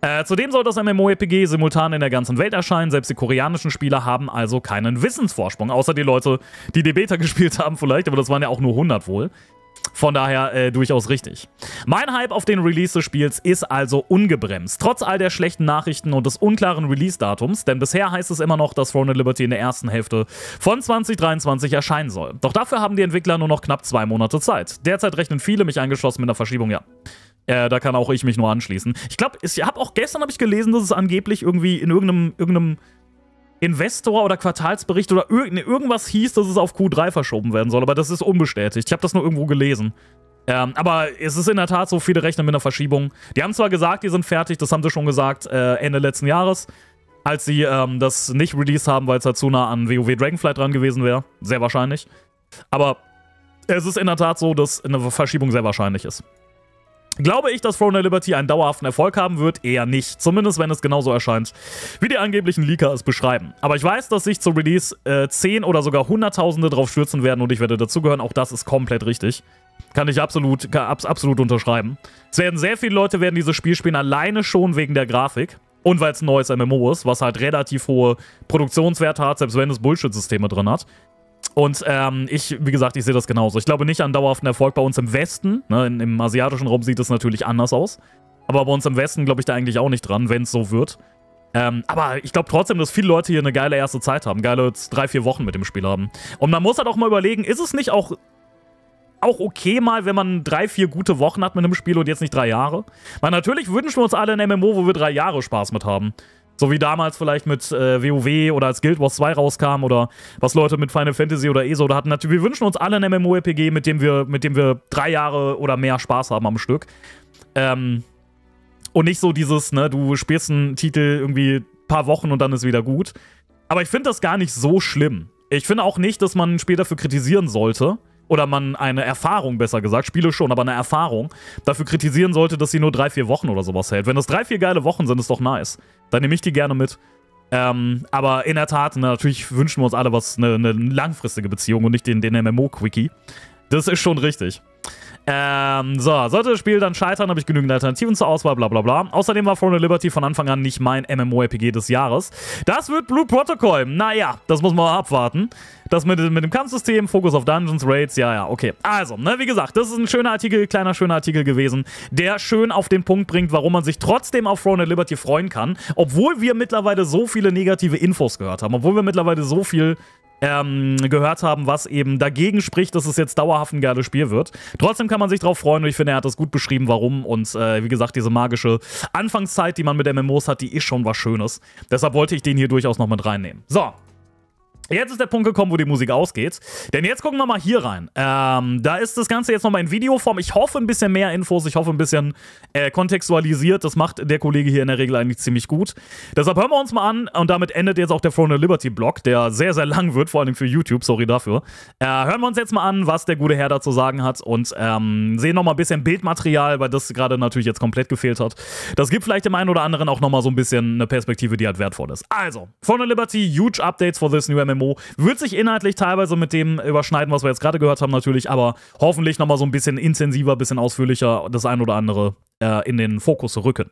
Äh, zudem soll das MMORPG e simultan in der ganzen Welt erscheinen. Selbst die koreanischen Spieler haben also keinen Wissensvorsprung. Außer die Leute, die die Beta gespielt haben vielleicht, aber das waren ja auch nur 100 wohl. Von daher äh, durchaus richtig. Mein Hype auf den Release des Spiels ist also ungebremst, trotz all der schlechten Nachrichten und des unklaren Release-Datums, denn bisher heißt es immer noch, dass Throne Liberty in der ersten Hälfte von 2023 erscheinen soll. Doch dafür haben die Entwickler nur noch knapp zwei Monate Zeit. Derzeit rechnen viele, mich eingeschlossen, mit einer Verschiebung, ja. Äh, da kann auch ich mich nur anschließen. Ich glaube, ich habe auch gestern hab ich gelesen, dass es angeblich irgendwie in irgendeinem, irgendeinem Investor oder Quartalsbericht oder irg irgendwas hieß, dass es auf Q3 verschoben werden soll. Aber das ist unbestätigt. Ich habe das nur irgendwo gelesen. Ähm, aber es ist in der Tat so, viele rechnen mit einer Verschiebung. Die haben zwar gesagt, die sind fertig, das haben sie schon gesagt äh, Ende letzten Jahres, als sie ähm, das nicht released haben, weil es halt zu nah an WoW Dragonflight dran gewesen wäre. Sehr wahrscheinlich. Aber es ist in der Tat so, dass eine Verschiebung sehr wahrscheinlich ist. Glaube ich, dass Throne of Liberty einen dauerhaften Erfolg haben wird? Eher nicht. Zumindest, wenn es genauso erscheint, wie die angeblichen Leaker es beschreiben. Aber ich weiß, dass sich zu Release äh, 10 oder sogar Hunderttausende drauf stürzen werden und ich werde dazugehören. Auch das ist komplett richtig. Kann ich absolut, kann abs absolut unterschreiben. Es werden sehr viele Leute werden dieses Spiel spielen, alleine schon wegen der Grafik. Und weil es ein neues MMO ist, was halt relativ hohe Produktionswerte hat, selbst wenn es Bullshit-Systeme drin hat. Und ähm, ich, wie gesagt, ich sehe das genauso. Ich glaube nicht an dauerhaften Erfolg bei uns im Westen. Ne, in, Im asiatischen Raum sieht es natürlich anders aus. Aber bei uns im Westen glaube ich da eigentlich auch nicht dran, wenn es so wird. Ähm, aber ich glaube trotzdem, dass viele Leute hier eine geile erste Zeit haben. Geile drei, vier Wochen mit dem Spiel haben. Und man muss halt auch mal überlegen, ist es nicht auch auch okay mal, wenn man drei, vier gute Wochen hat mit einem Spiel und jetzt nicht drei Jahre. Weil natürlich wünschen wir uns alle ein MMO, wo wir drei Jahre Spaß mit haben. So wie damals vielleicht mit äh, WoW oder als Guild Wars 2 rauskam oder was Leute mit Final Fantasy oder ESO da hatten. Natürlich, wir wünschen uns alle ein MMORPG, mit dem wir, mit dem wir drei Jahre oder mehr Spaß haben am Stück. Ähm, und nicht so dieses, ne, du spielst einen Titel irgendwie ein paar Wochen und dann ist wieder gut. Aber ich finde das gar nicht so schlimm. Ich finde auch nicht, dass man ein Spiel dafür kritisieren sollte oder man eine Erfahrung, besser gesagt, Spiele schon, aber eine Erfahrung, dafür kritisieren sollte, dass sie nur drei, vier Wochen oder sowas hält. Wenn das drei, vier geile Wochen sind, ist doch nice. Dann nehme ich die gerne mit. Ähm, aber in der Tat, natürlich wünschen wir uns alle was, eine, eine langfristige Beziehung und nicht den, den MMO-Quickie. Das ist schon richtig. Ähm, so, sollte das Spiel dann scheitern, habe ich genügend Alternativen zur Auswahl, bla bla bla. Außerdem war Throne Liberty von Anfang an nicht mein MMORPG des Jahres. Das wird Blue Protocol. Naja, das muss man abwarten. Das mit, mit dem Kampfsystem, Fokus auf Dungeons, Raids, ja, ja, okay. Also, ne, wie gesagt, das ist ein schöner Artikel, kleiner schöner Artikel gewesen, der schön auf den Punkt bringt, warum man sich trotzdem auf Throne at Liberty freuen kann, obwohl wir mittlerweile so viele negative Infos gehört haben, obwohl wir mittlerweile so viel ähm, gehört haben, was eben dagegen spricht, dass es jetzt dauerhaft ein geiles Spiel wird. Trotzdem kann man sich drauf freuen und ich finde, er hat das gut beschrieben, warum. Und äh, wie gesagt, diese magische Anfangszeit, die man mit MMOs hat, die ist schon was Schönes. Deshalb wollte ich den hier durchaus noch mit reinnehmen. So, Jetzt ist der Punkt gekommen, wo die Musik ausgeht. Denn jetzt gucken wir mal hier rein. Ähm, da ist das Ganze jetzt nochmal in Videoform. Ich hoffe ein bisschen mehr Infos, ich hoffe ein bisschen äh, kontextualisiert. Das macht der Kollege hier in der Regel eigentlich ziemlich gut. Deshalb hören wir uns mal an und damit endet jetzt auch der Throne of Liberty Blog, der sehr, sehr lang wird, vor allem für YouTube, sorry dafür. Äh, hören wir uns jetzt mal an, was der gute Herr dazu sagen hat und ähm, sehen nochmal ein bisschen Bildmaterial, weil das gerade natürlich jetzt komplett gefehlt hat. Das gibt vielleicht dem einen oder anderen auch nochmal so ein bisschen eine Perspektive, die halt wertvoll ist. Also, Throne of Liberty, huge Updates for this new MMO. MMO. Wird sich inhaltlich teilweise mit dem überschneiden, was wir jetzt gerade gehört haben, natürlich, aber hoffentlich nochmal so ein bisschen intensiver, bisschen ausführlicher das ein oder andere äh, in den Fokus rücken.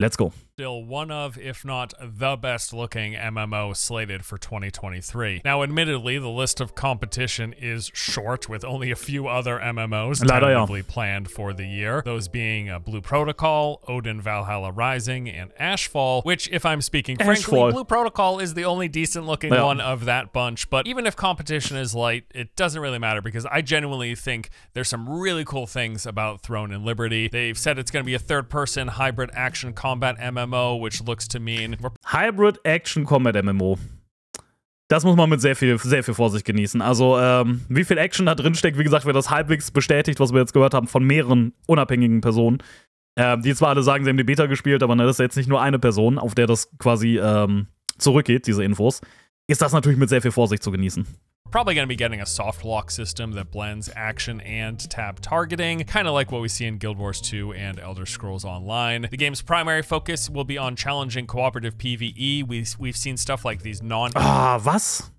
Let's go. still one of, if not the best looking MMO slated for 2023. Now, admittedly, the list of competition is short with only a few other MMOs tentatively planned for the year, those being uh, Blue Protocol, Odin Valhalla Rising, and Ashfall, which, if I'm speaking Ashfall. frankly, Blue Protocol is the only decent looking yeah. one of that bunch. But even if competition is light, it doesn't really matter because I genuinely think there's some really cool things about Throne and Liberty. They've said it's going to be a third person hybrid action combat MMO MMO, which looks to mean.
Hybrid Action Combat MMO. Das muss man mit sehr viel, sehr viel Vorsicht genießen. Also, ähm, wie viel Action da drin steckt, wie gesagt, wird das halbwegs bestätigt, was wir jetzt gehört haben, von mehreren unabhängigen Personen. Ähm, die zwar alle sagen, sie haben die Beta gespielt, aber ne, das ist jetzt nicht nur eine Person, auf der das quasi ähm, zurückgeht, diese Infos. Ist das natürlich mit sehr viel Vorsicht zu genießen.
probably going to be getting a soft lock system that blends action and tab targeting, kind of like what we see in Guild Wars 2 and Elder Scrolls Online. The game's primary focus will be on challenging cooperative PvE. We, we've seen stuff like these non- Ah,
was?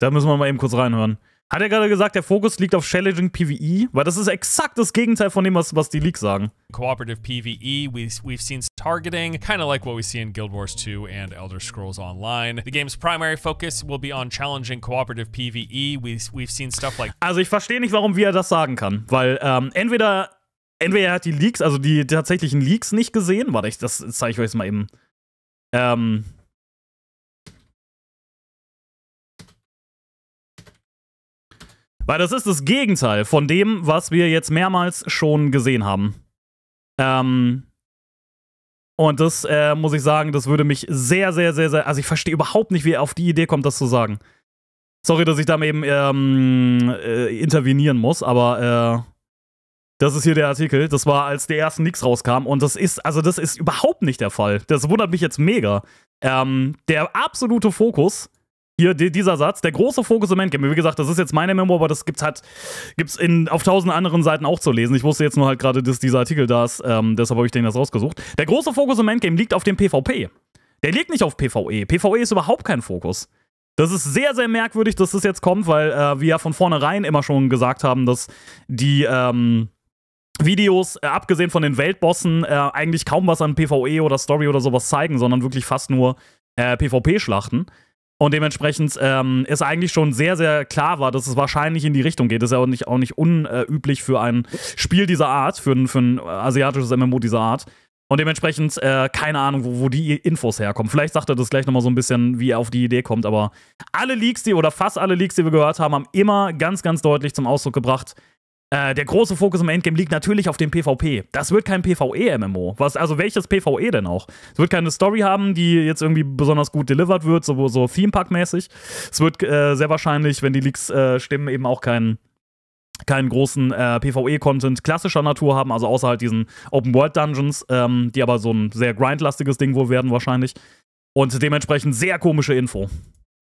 Da müssen wir mal eben kurz reinhören. Hat er gerade gesagt, der Fokus liegt auf Challenging PvE? Weil das ist exakt das Gegenteil von dem, was, was die Leaks sagen.
Cooperative PvE, we've, we've seen targeting, kind of like what we see in Guild Wars 2 and Elder Scrolls Online. The game's primary focus will be on challenging cooperative PvE. We've, we've seen stuff like...
Also ich verstehe nicht, warum er das sagen kann. Weil ähm, entweder, entweder er hat die Leaks, also die tatsächlichen Leaks nicht gesehen. Warte, ich,
das zeige ich euch jetzt mal eben. Ähm, Weil das ist das Gegenteil von dem,
was wir jetzt mehrmals schon gesehen haben. Ähm, und das äh, muss ich sagen, das würde mich sehr, sehr, sehr, sehr. Also ich verstehe überhaupt nicht, wie er auf die Idee kommt, das zu sagen. Sorry, dass ich da eben ähm, äh, intervenieren muss, aber äh, das ist hier der Artikel. Das war, als der ersten Nix rauskam. Und das ist, also das ist überhaupt nicht der Fall. Das wundert mich jetzt mega. Ähm, der absolute Fokus hier die, dieser Satz, der große Fokus im Endgame. Wie gesagt, das ist jetzt meine Memo, aber das gibt's halt, gibt's in, auf tausend anderen Seiten auch zu lesen. Ich wusste jetzt nur halt gerade, dass dieser Artikel da ist, ähm, deshalb habe ich den jetzt rausgesucht. Der große Fokus im Endgame liegt auf dem PvP. Der liegt nicht auf PvE. PvE ist überhaupt kein Fokus. Das ist sehr, sehr merkwürdig, dass das jetzt kommt, weil äh, wir ja von vornherein immer schon gesagt haben, dass die, ähm, Videos, äh, abgesehen von den Weltbossen, äh, eigentlich kaum was an PvE oder Story oder sowas zeigen, sondern wirklich fast nur äh, PvP-Schlachten. Und dementsprechend ähm, ist eigentlich schon sehr, sehr klar war, dass es wahrscheinlich in die Richtung geht. Das ist ja auch nicht, auch nicht unüblich für ein Spiel dieser Art, für ein, für ein asiatisches MMO dieser Art. Und dementsprechend äh, keine Ahnung, wo, wo, die Infos herkommen. Vielleicht sagt er das gleich nochmal so ein bisschen, wie er auf die Idee kommt. Aber alle Leaks, die oder fast alle Leaks, die wir gehört haben, haben immer ganz, ganz deutlich zum Ausdruck gebracht, äh, der große Fokus im Endgame liegt natürlich auf dem PvP. Das wird kein PvE-MMO. Was, also welches PvE denn auch? Es wird keine Story haben, die jetzt irgendwie besonders gut delivered wird, so, so Theme-Park-mäßig. Es wird äh, sehr wahrscheinlich, wenn die Leaks äh, stimmen, eben auch keinen keinen großen äh, PvE-Content klassischer Natur haben, also außer halt diesen Open-World-Dungeons, ähm, die aber so ein sehr grindlastiges Ding wohl werden wahrscheinlich. Und dementsprechend sehr komische Info.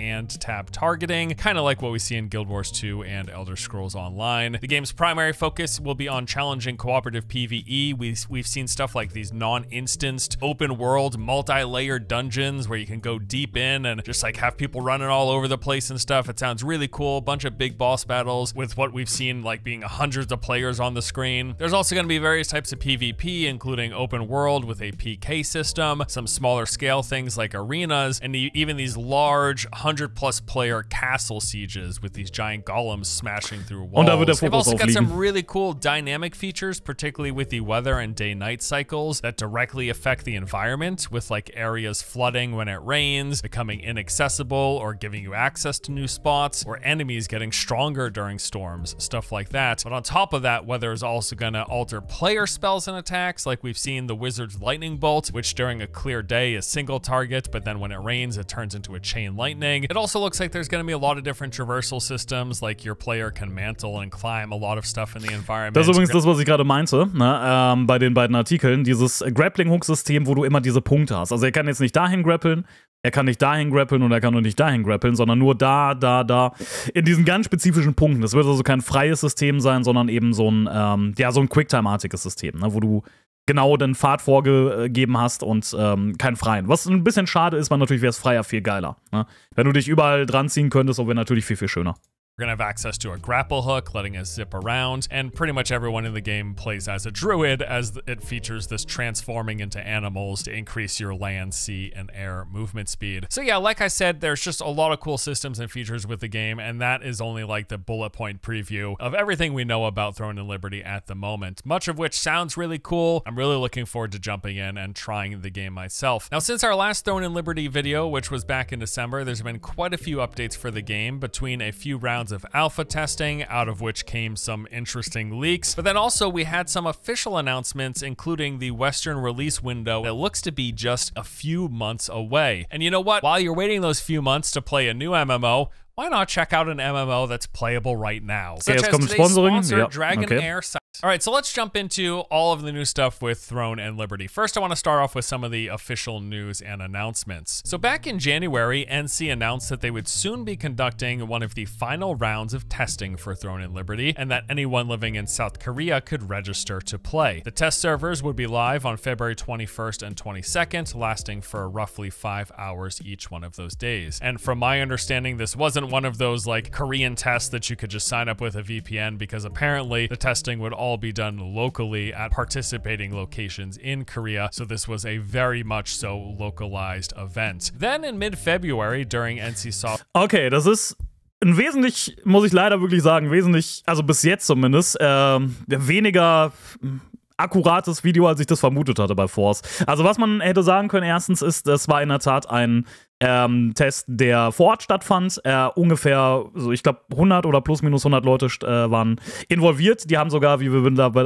and tab targeting, kind of like what we see in Guild Wars 2 and Elder Scrolls Online. The game's primary focus will be on challenging cooperative PvE. We, we've seen stuff like these non-instanced open world multi-layered dungeons where you can go deep in and just like have people running all over the place and stuff. It sounds really cool. Bunch of big boss battles with what we've seen like being hundreds of players on the screen. There's also going to be various types of PvP, including open world with a PK system, some smaller scale things like arenas, and even these large 100 plus player castle sieges with these giant golems smashing through walls. They've also got some really cool dynamic features, particularly with the weather and day night cycles that directly affect the environment, with like areas flooding when it rains, becoming inaccessible, or giving you access to new spots, or enemies getting stronger during storms, stuff like that. But on top of that, weather is also going to alter player spells and attacks, like we've seen the Wizard's Lightning Bolt, which during a clear day is single target, but then when it rains, it turns into a chain lightning. thing. It also looks like there's going to be a lot of different traversal systems, like your player can mantle and climb a lot of stuff in the environment. Das ist übrigens das, was ich
gerade meinte, ne? ähm, bei den beiden Artikeln, dieses Grappling-Hook-System, wo du immer diese Punkte hast. Also er kann jetzt nicht dahin grappeln, er kann nicht dahin grappeln und er kann nur nicht dahin grappeln, sondern nur da, da, da. In diesen ganz spezifischen Punkten. Das wird also kein freies System sein, sondern eben so ein, ähm, ja, so ein Quicktime-artiges System, ne? wo du genau den Pfad vorgegeben hast und ähm, keinen freien. Was ein bisschen schade ist, weil natürlich wäre es freier viel geiler. Ne? Wenn du dich überall dran ziehen könntest, wäre natürlich viel, viel schöner.
We're gonna have access to a grapple hook, letting us zip around, and pretty much everyone in the game plays as a druid as it features this transforming into animals to increase your land, sea, and air movement speed. So yeah, like I said, there's just a lot of cool systems and features with the game, and that is only like the bullet point preview of everything we know about Throne and Liberty at the moment, much of which sounds really cool. I'm really looking forward to jumping in and trying the game myself. Now, since our last Throne and Liberty video, which was back in December, there's been quite a few updates for the game between a few rounds rounds of alpha testing, out of which came some interesting leaks. But then also we had some official announcements, including the Western release window that looks to be just a few months away. And you know what? While you're waiting those few months to play a new MMO, why not check out an MMO that's playable right now? Such as today's sponsor, yep. Dragon okay. Air all right, so let's jump into all of the new stuff with Throne and Liberty. First, I want to start off with some of the official news and announcements. So, back in January, NC announced that they would soon be conducting one of the final rounds of testing for Throne and Liberty, and that anyone living in South Korea could register to play. The test servers would be live on February 21st and 22nd, lasting for roughly five hours each one of those days. And from my understanding, this wasn't one of those like Korean tests that you could just sign up with a VPN because apparently the testing would all all be done locally at participating locations in Korea, so this was a very much so localized event. Then in mid-February during NCSoft... Okay,
das ist ein wesentlich, muss ich leider wirklich sagen, wesentlich, also bis jetzt zumindest, äh, weniger akkurates Video, als ich das vermutet hatte bei Force. Also was man hätte sagen können, erstens ist, das war in der Tat ein ähm, Test, der vor Ort stattfand. Äh, ungefähr, so ich glaube, 100 oder plus minus 100 Leute äh, waren involviert. Die haben sogar, wie wir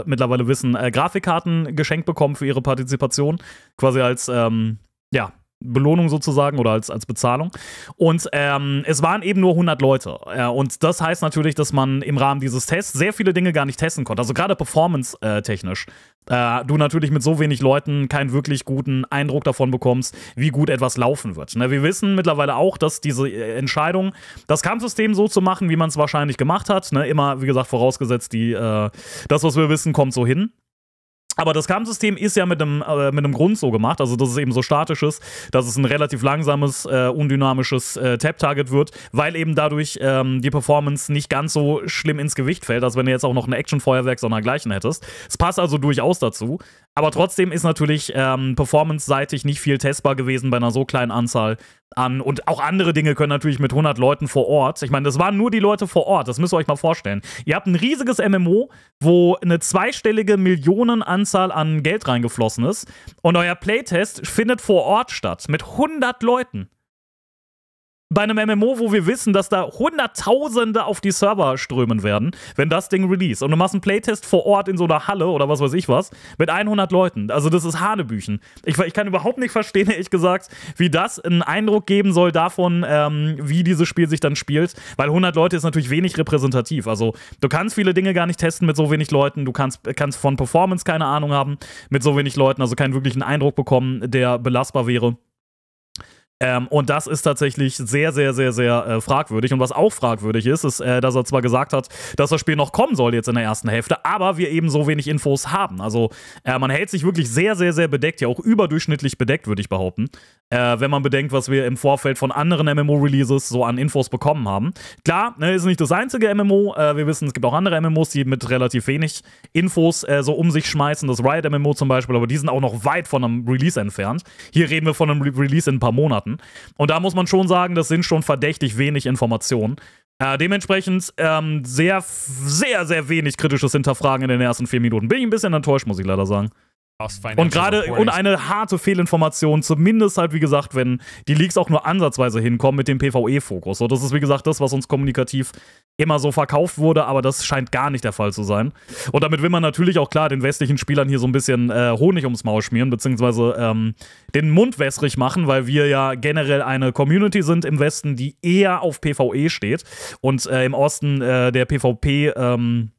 mittlerweile wissen, äh, Grafikkarten geschenkt bekommen für ihre Partizipation. Quasi als, ähm, ja, Belohnung sozusagen oder als, als Bezahlung. Und ähm, es waren eben nur 100 Leute. Äh, und das heißt natürlich, dass man im Rahmen dieses Tests sehr viele Dinge gar nicht testen konnte. Also gerade performance-technisch. Äh, äh, du natürlich mit so wenig Leuten keinen wirklich guten Eindruck davon bekommst, wie gut etwas laufen wird. Ne, wir wissen mittlerweile auch, dass diese äh, Entscheidung, das Kampfsystem so zu machen, wie man es wahrscheinlich gemacht hat, ne, immer, wie gesagt, vorausgesetzt, die, äh, das, was wir wissen, kommt so hin. Aber das Kampfsystem ist ja mit einem, äh, mit einem Grund so gemacht, also dass es eben so statisch ist, dass es ein relativ langsames, äh, undynamisches äh, Tap-Target wird, weil eben dadurch ähm, die Performance nicht ganz so schlimm ins Gewicht fällt, als wenn du jetzt auch noch ein Actionfeuerwerk sondern dergleichen hättest. Es passt also durchaus dazu. Aber trotzdem ist natürlich ähm, performance-seitig nicht viel testbar gewesen bei einer so kleinen Anzahl an. Und auch andere Dinge können natürlich mit 100 Leuten vor Ort. Ich meine, das waren nur die Leute vor Ort. Das müsst ihr euch mal vorstellen. Ihr habt ein riesiges MMO, wo eine zweistellige Millionenanzahl an Geld reingeflossen ist. Und euer Playtest findet vor Ort statt. Mit 100 Leuten bei einem MMO, wo wir wissen, dass da Hunderttausende auf die Server strömen werden, wenn das Ding release. Und du machst einen Playtest vor Ort in so einer Halle oder was weiß ich was mit 100 Leuten. Also das ist Hanebüchen. Ich, ich kann überhaupt nicht verstehen, ehrlich gesagt, wie das einen Eindruck geben soll davon, ähm, wie dieses Spiel sich dann spielt. Weil 100 Leute ist natürlich wenig repräsentativ. Also du kannst viele Dinge gar nicht testen mit so wenig Leuten. Du kannst, kannst von Performance keine Ahnung haben mit so wenig Leuten. Also keinen wirklichen Eindruck bekommen, der belastbar wäre. Ähm, und das ist tatsächlich sehr, sehr, sehr, sehr äh, fragwürdig. Und was auch fragwürdig ist, ist, äh, dass er zwar gesagt hat, dass das Spiel noch kommen soll jetzt in der ersten Hälfte, aber wir eben so wenig Infos haben. Also äh, man hält sich wirklich sehr, sehr, sehr bedeckt, ja auch überdurchschnittlich bedeckt, würde ich behaupten, äh, wenn man bedenkt, was wir im Vorfeld von anderen MMO-Releases so an Infos bekommen haben. Klar, ne, ist nicht das einzige MMO. Äh, wir wissen, es gibt auch andere MMOs, die mit relativ wenig Infos äh, so um sich schmeißen. Das Riot-MMO zum Beispiel, aber die sind auch noch weit von einem Release entfernt. Hier reden wir von einem Re Release in ein paar Monaten hatten. Und da muss man schon sagen, das sind schon verdächtig wenig Informationen. Äh, dementsprechend ähm, sehr, sehr, sehr wenig kritisches Hinterfragen in den ersten vier Minuten. Bin ich ein bisschen enttäuscht, muss ich leider sagen und gerade und eine harte Fehlinformation, zumindest halt wie gesagt, wenn die Leaks auch nur ansatzweise hinkommen mit dem PvE-Fokus. So, das ist wie gesagt das, was uns kommunikativ immer so verkauft wurde, aber das scheint gar nicht der Fall zu sein. Und damit will man natürlich auch klar den westlichen Spielern hier so ein bisschen äh, Honig ums Maul schmieren, beziehungsweise ähm, den Mund wässrig machen, weil wir ja generell eine Community sind im Westen, die eher auf PvE steht und äh, im Osten äh, der PvP ähm,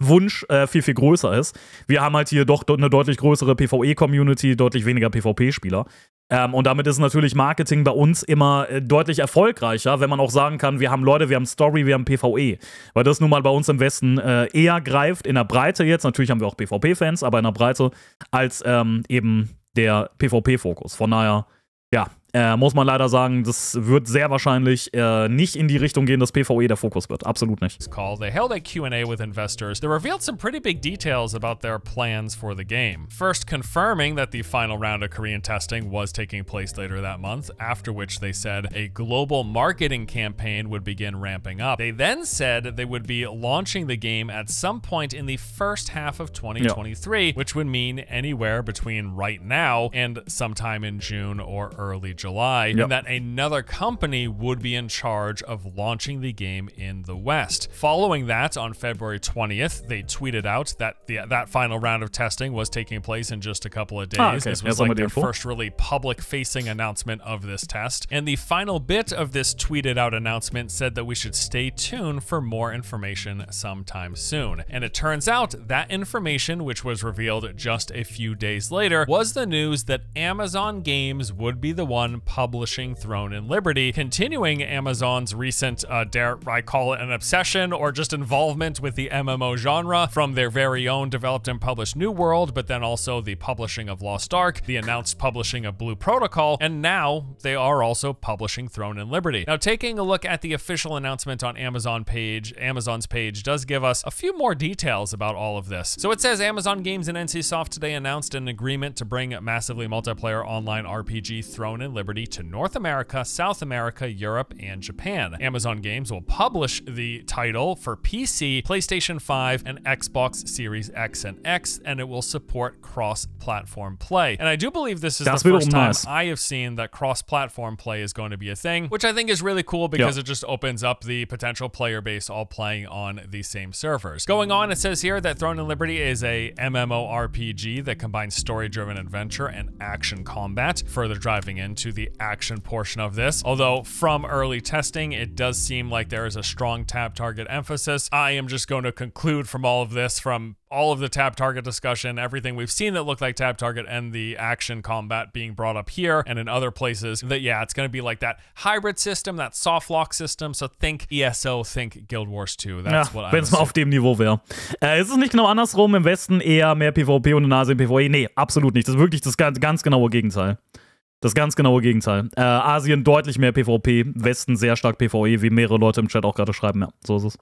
Wunsch äh, viel, viel größer ist. Wir haben halt hier doch eine deutlich größere PvE-Community, deutlich weniger PvP-Spieler. Ähm, und damit ist natürlich Marketing bei uns immer äh, deutlich erfolgreicher, wenn man auch sagen kann, wir haben Leute, wir haben Story, wir haben PvE. Weil das nun mal bei uns im Westen äh, eher greift, in der Breite jetzt, natürlich haben wir auch PvP-Fans, aber in der Breite als ähm, eben der PvP-Fokus. Von daher, ja, Äh, muss man leider sagen, das wird sehr wahrscheinlich äh, nicht in die Richtung gehen, dass PvE der Fokus wird. Absolut nicht.
Call. They held a Q&A with investors. They revealed some pretty big details about their plans for the game. First, confirming that the final round of Korean testing was taking place later that month, after which they said a global marketing campaign would begin ramping up. They then said they would be launching the game at some point in the first half of 2023, yeah. which would mean anywhere between right now and sometime in June or early July. July, yep. and that another company would be in charge of launching the game in the West. Following that, on February 20th, they tweeted out that the, that final round of testing was taking place in just a couple of ah, days. okay. This was like their first really public-facing announcement of this test. And the final bit of this tweeted out announcement said that we should stay tuned for more information sometime soon. And it turns out that information, which was revealed just a few days later, was the news that Amazon Games would be the one publishing Throne and Liberty, continuing Amazon's recent, uh, dare I call it an obsession or just involvement with the MMO genre from their very own developed and published New World, but then also the publishing of Lost Ark, the announced publishing of Blue Protocol, and now they are also publishing Throne and Liberty. Now, taking a look at the official announcement on Amazon page, Amazon's page does give us a few more details about all of this. So it says Amazon Games and NCSoft today announced an agreement to bring massively multiplayer online RPG Throne and Liberty Liberty to North America, South America, Europe, and Japan. Amazon Games will publish the title for PC, PlayStation 5, and Xbox Series X and X, and it will support cross platform play. And I do believe this is That's the first time I have seen that cross platform play is going to be a thing, which I think is really cool because yep. it just opens up the potential player base all playing on the same servers. Going on, it says here that Throne and Liberty is a MMORPG that combines story driven adventure and action combat, further driving into the action portion of this. Although from early testing, it does seem like there is a strong tap target emphasis. I am just going to conclude from all of this from all of the tap target discussion, everything we've seen that looked like tap target and the action combat being brought up here and in other places that yeah, it's going to be like that hybrid system, that soft lock system. So think ESO, think Guild Wars 2. That's ja, what Wenn es mal auf
dem Niveau wäre. Äh, ist es nicht genau andersrum? Im Westen eher mehr PvP und in Asien PvE? Nee, absolut nicht. Das ist wirklich das ganz, ganz genaue Gegenteil. Das ganz genaue Gegenteil. Äh, Asien deutlich mehr PvP, Westen sehr stark PvE, wie mehrere Leute im Chat auch gerade schreiben. Ja, so ist es.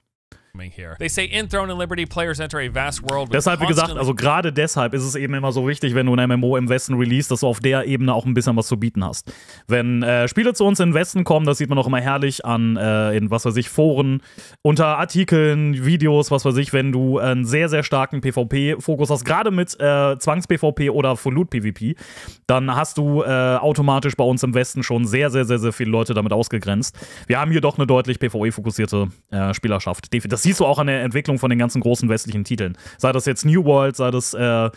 They say in Throne and Liberty players enter a vast world. Deshalb, wie gesagt, also
gerade deshalb ist es eben immer so wichtig, wenn du ein MMO im Westen release, dass du auf der Ebene auch ein bisschen was zu bieten hast. Wenn äh, Spiele zu uns im Westen kommen, das sieht man auch immer herrlich an, äh, in was weiß ich, Foren, unter Artikeln, Videos, was weiß ich, wenn du einen sehr, sehr starken PvP-Fokus hast, gerade mit äh, Zwangs-PvP oder von Loot-PvP, dann hast du äh, automatisch bei uns im Westen schon sehr, sehr, sehr, sehr viele Leute damit ausgegrenzt. Wir haben hier doch eine deutlich PvE-fokussierte äh, Spielerschaft. Das siehst du auch an der Entwicklung von den ganzen großen westlichen Titeln. Sei das jetzt New World, sei das äh,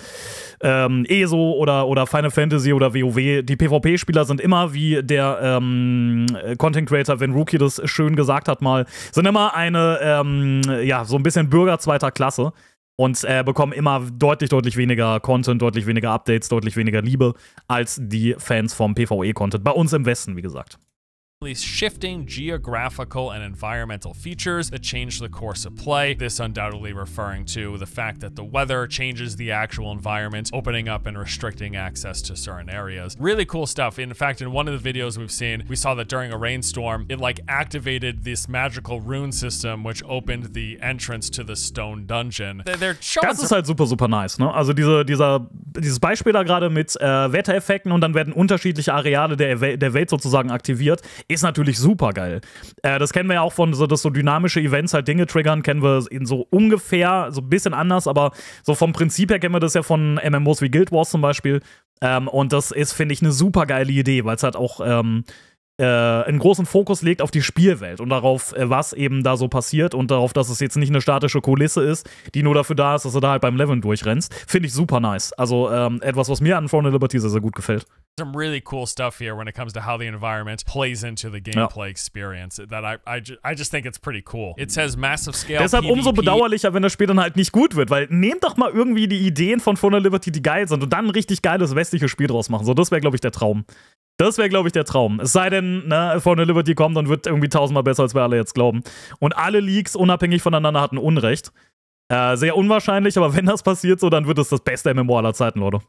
ähm, ESO oder, oder Final Fantasy oder WoW. Die PvP-Spieler sind immer, wie der ähm, Content Creator Van Rookie das schön gesagt hat, mal, sind immer eine, ähm, ja, so ein bisschen Bürger zweiter Klasse und äh, bekommen immer deutlich, deutlich weniger Content, deutlich weniger Updates, deutlich weniger Liebe als die Fans vom PvE-Content. Bei uns im Westen, wie gesagt.
shifting geographical and environmental features that change the course of play. This undoubtedly referring to the fact that the weather changes the actual environment, opening up and restricting access to certain areas. Really cool stuff. In fact, in one of the videos we've seen, we saw that during a rainstorm, it like activated this magical rune system, which opened the entrance to the stone dungeon. They're das ist
halt super, super nice, no? Also diese, dieser, dieses Beispiel da gerade mit äh, Wettereffekten und dann werden unterschiedliche Areale der, der Welt sozusagen aktiviert ist natürlich super geil. Äh, das kennen wir ja auch von so, dass so dynamische Events halt Dinge triggern, kennen wir in so ungefähr, so ein bisschen anders, aber so vom Prinzip her kennen wir das ja von MMOs wie Guild Wars zum Beispiel. Ähm, und das ist, finde ich, eine super geile Idee, weil es halt auch ähm, äh, einen großen Fokus legt auf die Spielwelt und darauf, äh, was eben da so passiert und darauf, dass es jetzt nicht eine statische Kulisse ist, die nur dafür da ist, dass du da halt beim Leveln durchrennst. Finde ich super nice. Also ähm, etwas, was mir an Throne of Liberty sehr, sehr gut gefällt.
Some really cool stuff here when it comes to how the environment plays into the gameplay ja. experience. That I, I, ju I just think it's pretty cool. It says massive scale. Deshalb PvP. umso bedauerlicher,
wenn das Spiel dann halt nicht gut wird, weil nehmt doch mal irgendwie die Ideen von Throne of Liberty, die geil sind, und dann ein richtig geiles westliches Spiel draus machen. So, das wäre, glaube ich, der Traum. Das wäre, glaube ich, der Traum. Es sei denn, ne, vorne Liberty kommt und wird irgendwie tausendmal besser, als wir alle jetzt glauben. Und alle Leaks unabhängig voneinander hatten Unrecht. Äh, sehr unwahrscheinlich, aber wenn das passiert so, dann wird es das beste MMO aller Zeiten, Leute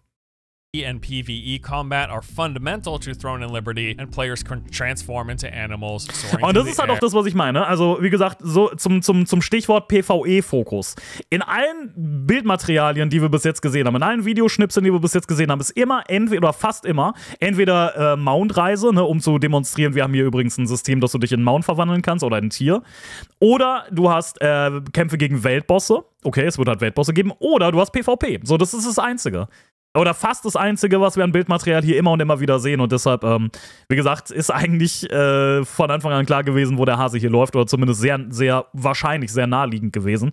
and e PvE combat are fundamental to Throne and Liberty and players can transform into animals. Und das ist halt auch das, was ich
meine. Also, wie gesagt, so zum, zum, zum Stichwort PvE-Fokus. In allen Bildmaterialien, die wir bis jetzt gesehen haben, in allen Videoschnipseln, die wir bis jetzt gesehen haben, ist immer entweder, oder fast immer, entweder äh, Mount-Reise, ne, um zu demonstrieren, wir haben hier übrigens ein System, dass du dich in Mount verwandeln kannst oder in Tier. Oder du hast äh, Kämpfe gegen Weltbosse. Okay, es wird halt Weltbosse geben. Oder du hast PvP. So, das ist das Einzige oder fast das Einzige, was wir an Bildmaterial hier immer und immer wieder sehen. Und deshalb, ähm, wie gesagt, ist eigentlich äh, von Anfang an klar gewesen, wo der Hase hier läuft, oder zumindest sehr, sehr wahrscheinlich sehr naheliegend gewesen.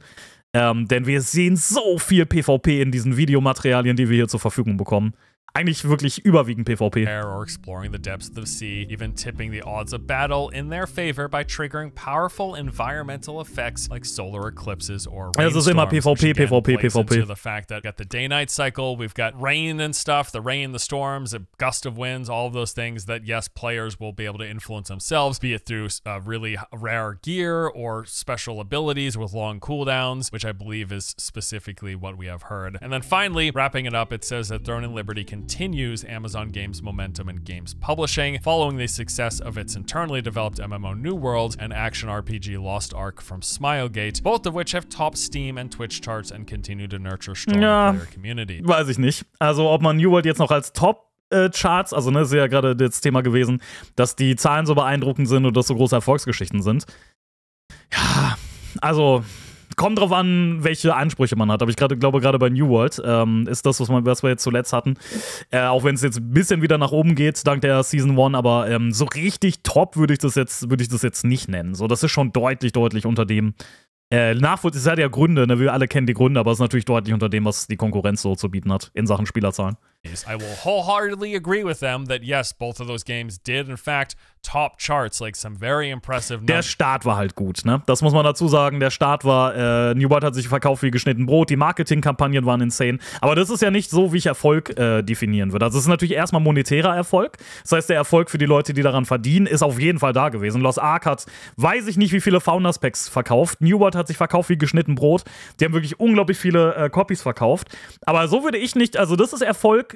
Ähm, denn wir sehen so viel PvP in diesen Videomaterialien, die wir hier zur Verfügung bekommen. eigentlich wirklich überwiegend PvP.
Or exploring the depths of the sea, even tipping the odds of battle in their favor by triggering powerful environmental effects like solar eclipses or rainstorms. Also immer PvP, PvP, PvP. Into the fact that we've got the day-night cycle, we've got rain and stuff, the rain, the storms, a gust of winds, all of those things that yes, players will be able to influence themselves, be it through uh, really rare gear or special abilities with long cooldowns, which I believe is specifically what we have heard. And then finally, wrapping it up, it says that Throne and Liberty can continues Amazon Games' momentum in games publishing, following the success of its internally developed MMO New World and action RPG Lost Ark from Smilegate, both of which have top Steam and Twitch charts and continue to nurture strong ja, player community. Weiß
ich nicht. Also ob man New World jetzt noch als Top äh, Charts, also ne, ist ja gerade das Thema gewesen, dass die Zahlen so beeindruckend sind und dass so große Erfolgsgeschichten sind. Ja, also kommt drauf an, welche Ansprüche man hat. Aber ich grad, glaube, gerade bei New World ähm, ist das, was, man, was, wir jetzt zuletzt hatten. Äh, auch wenn es jetzt ein bisschen wieder nach oben geht, dank der Season 1, aber ähm, so richtig top würde ich, das jetzt, würd ich das jetzt nicht nennen. So, das ist schon deutlich, deutlich unter dem. Äh, Nachwuchs ist ja Gründe, ne? wir alle kennen die Gründe, aber es ist natürlich deutlich unter dem, was die Konkurrenz so zu bieten hat in Sachen Spielerzahlen
is I will wholeheartedly agree with them that yes, both of those games did in fact top charts, like some very impressive. Der
Start war halt gut, ne? Das muss man dazu sagen. Der Start war, äh, New World hat sich verkauft wie geschnitten Brot, die Marketingkampagnen waren insane. Aber das ist ja nicht so, wie ich Erfolg äh, definieren würde. Also es ist natürlich erstmal monetärer Erfolg. Das heißt, der Erfolg für die Leute, die daran verdienen, ist auf jeden Fall da gewesen. Lost Ark hat, weiß ich nicht, wie viele Founders Packs verkauft. New World hat sich verkauft wie geschnitten Brot. Die haben wirklich unglaublich viele äh, Copies verkauft. Aber so würde ich nicht, also das ist Erfolg,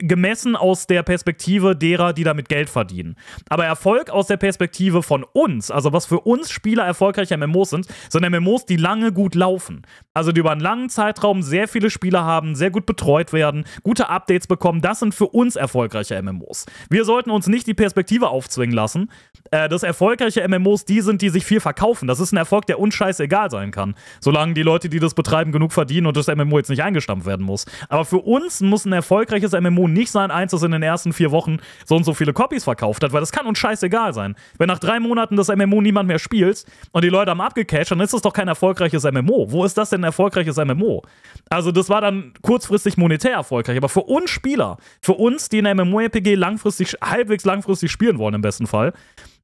gemessen aus der Perspektive derer, die damit Geld verdienen. Aber Erfolg aus der Perspektive von uns, also was für uns Spieler erfolgreiche MMOs sind, sind MMOs, die lange gut laufen. Also die über einen langen Zeitraum sehr viele Spieler haben, sehr gut betreut werden, gute Updates bekommen. Das sind für uns erfolgreiche MMOs. Wir sollten uns nicht die Perspektive aufzwingen lassen, äh, dass erfolgreiche MMOs die sind, die sich viel verkaufen. Das ist ein Erfolg, der uns scheißegal sein kann, solange die Leute, die das betreiben, genug verdienen und das MMO jetzt nicht eingestampft werden muss. Aber für uns muss ein erfolgreiches MMO Person nicht sein Eins, das in den ersten vier Wochen so und so viele Copies verkauft hat, weil das kann uns scheißegal sein. Wenn nach drei Monaten das MMO niemand mehr spielt und die Leute haben abgecasht, dann ist das doch kein erfolgreiches MMO. Wo ist das denn ein erfolgreiches MMO? Also, das war dann kurzfristig monetär erfolgreich, aber für uns Spieler, für uns, die in der MMORPG langfristig, halbwegs langfristig spielen wollen im besten Fall,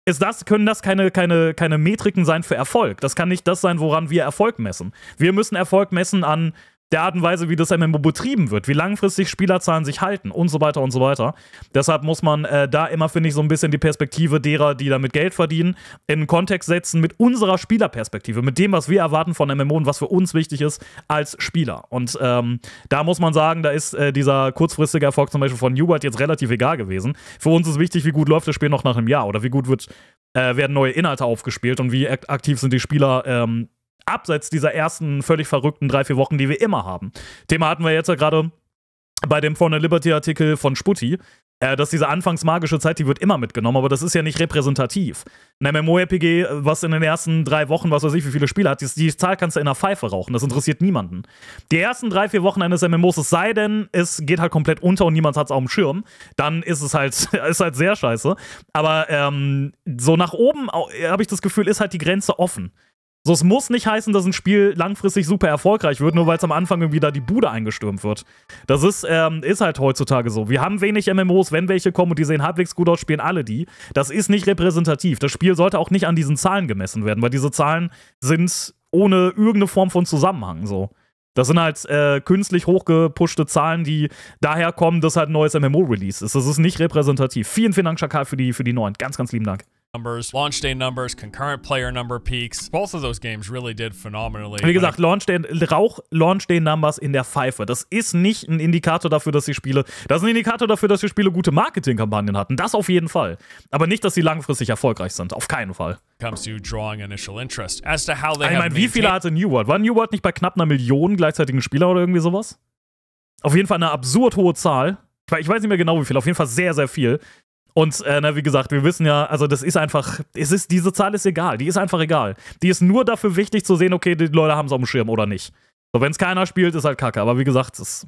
ist das, können das keine, keine, keine Metriken sein für Erfolg. Das kann nicht das sein, woran wir Erfolg messen. Wir müssen Erfolg messen an der Art und Weise, wie das MMO betrieben wird, wie langfristig Spielerzahlen sich halten und so weiter und so weiter. Deshalb muss man äh, da immer, finde ich, so ein bisschen die Perspektive derer, die damit Geld verdienen, in Kontext setzen mit unserer Spielerperspektive, mit dem, was wir erwarten von MMO und was für uns wichtig ist als Spieler. Und ähm, da muss man sagen, da ist äh, dieser kurzfristige Erfolg zum Beispiel von Newbert jetzt relativ egal gewesen. Für uns ist wichtig, wie gut läuft das Spiel noch nach einem Jahr oder wie gut wird äh, werden neue Inhalte aufgespielt und wie aktiv sind die Spieler ähm, abseits dieser ersten völlig verrückten drei, vier Wochen, die wir immer haben. Thema hatten wir jetzt ja gerade bei dem For Liberty-Artikel von Sputti, äh, dass diese anfangs magische Zeit, die wird immer mitgenommen, aber das ist ja nicht repräsentativ. Ein MMORPG, äh, was in den ersten drei Wochen, was weiß ich, wie viele Spiele hat, die, die Zahl kannst du in der Pfeife rauchen, das interessiert niemanden. Die ersten drei, vier Wochen eines MMOs, es sei denn, es geht halt komplett unter und niemand hat es auf dem Schirm, dann ist es halt, ist halt sehr scheiße. Aber ähm, so nach oben, äh, habe ich das Gefühl, ist halt die Grenze offen. So, es muss nicht heißen, dass ein Spiel langfristig super erfolgreich wird, nur weil es am Anfang irgendwie da die Bude eingestürmt wird. Das ist, ähm, ist halt heutzutage so. Wir haben wenig MMOs, wenn welche kommen und die sehen halbwegs gut aus, spielen alle die. Das ist nicht repräsentativ. Das Spiel sollte auch nicht an diesen Zahlen gemessen werden, weil diese Zahlen sind ohne irgendeine Form von Zusammenhang so. Das sind halt äh, künstlich hochgepushte Zahlen, die daher kommen, dass halt ein neues MMO-Release ist. Das ist nicht repräsentativ. Vielen, vielen Dank, Schakal, für die, für die neuen. Ganz, ganz lieben Dank
numbers, launch day numbers, concurrent player number peaks. Both of those games really did phenomenally. Wie gesagt,
launch day, Rauch launch day numbers in der Pfeife. Das ist nicht ein Indikator dafür, dass die Spiele, das ist ein Indikator dafür, dass die Spiele gute Marketingkampagnen hatten. Das auf jeden Fall. Aber nicht, dass sie langfristig erfolgreich sind. Auf keinen Fall.
Comes to drawing initial interest. As to how they ich meine, wie viele hatte
New World? War New World nicht bei knapp einer Million gleichzeitigen Spieler oder irgendwie sowas? Auf jeden Fall eine absurd hohe Zahl. Ich weiß nicht mehr genau wie viel, auf jeden Fall sehr, sehr viel. Und äh, na, wie gesagt, wir wissen ja, also das ist einfach, es ist, diese Zahl ist egal, die ist einfach egal. Die ist nur dafür wichtig zu sehen, okay, die Leute haben es auf dem Schirm oder nicht. So, wenn es keiner spielt, ist halt kacke. Aber wie gesagt, es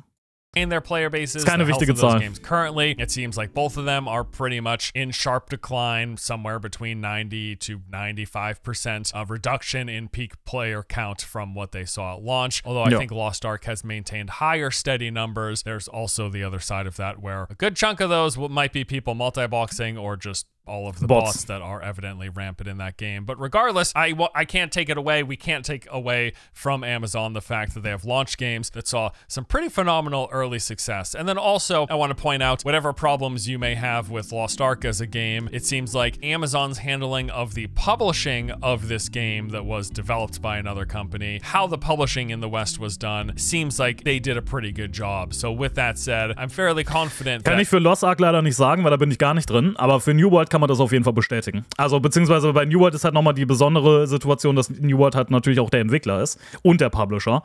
and their player bases. It's kind of wichtige Zahlen. Games. Currently, it seems like both of them are pretty much in sharp decline, somewhere between 90 to 95% of reduction in peak player count from what they saw at launch. Although I think Lost Ark has maintained higher steady numbers, there's also the other side of that where a good chunk of those might be people multi-boxing or just all of the bots. bots. that are evidently rampant in that game. But regardless, I w- I can't take it away. We can't take away from Amazon the fact that they have launched games that saw some pretty phenomenal early success. And then also, I want to point out whatever problems you may have with Lost Ark as a game, it seems like Amazon's handling of the publishing of this game that was developed by another company, how the publishing in the West was done, seems like they did a pretty good job. So with that said, I'm fairly confident. Kann ich für
Lost Ark leider nicht sagen, weil da bin ich gar nicht drin. Aber für New World kann man das auf jeden Fall bestätigen. Also beziehungsweise bei New World ist halt nochmal die besondere Situation, dass New World halt natürlich auch der Entwickler ist und der Publisher.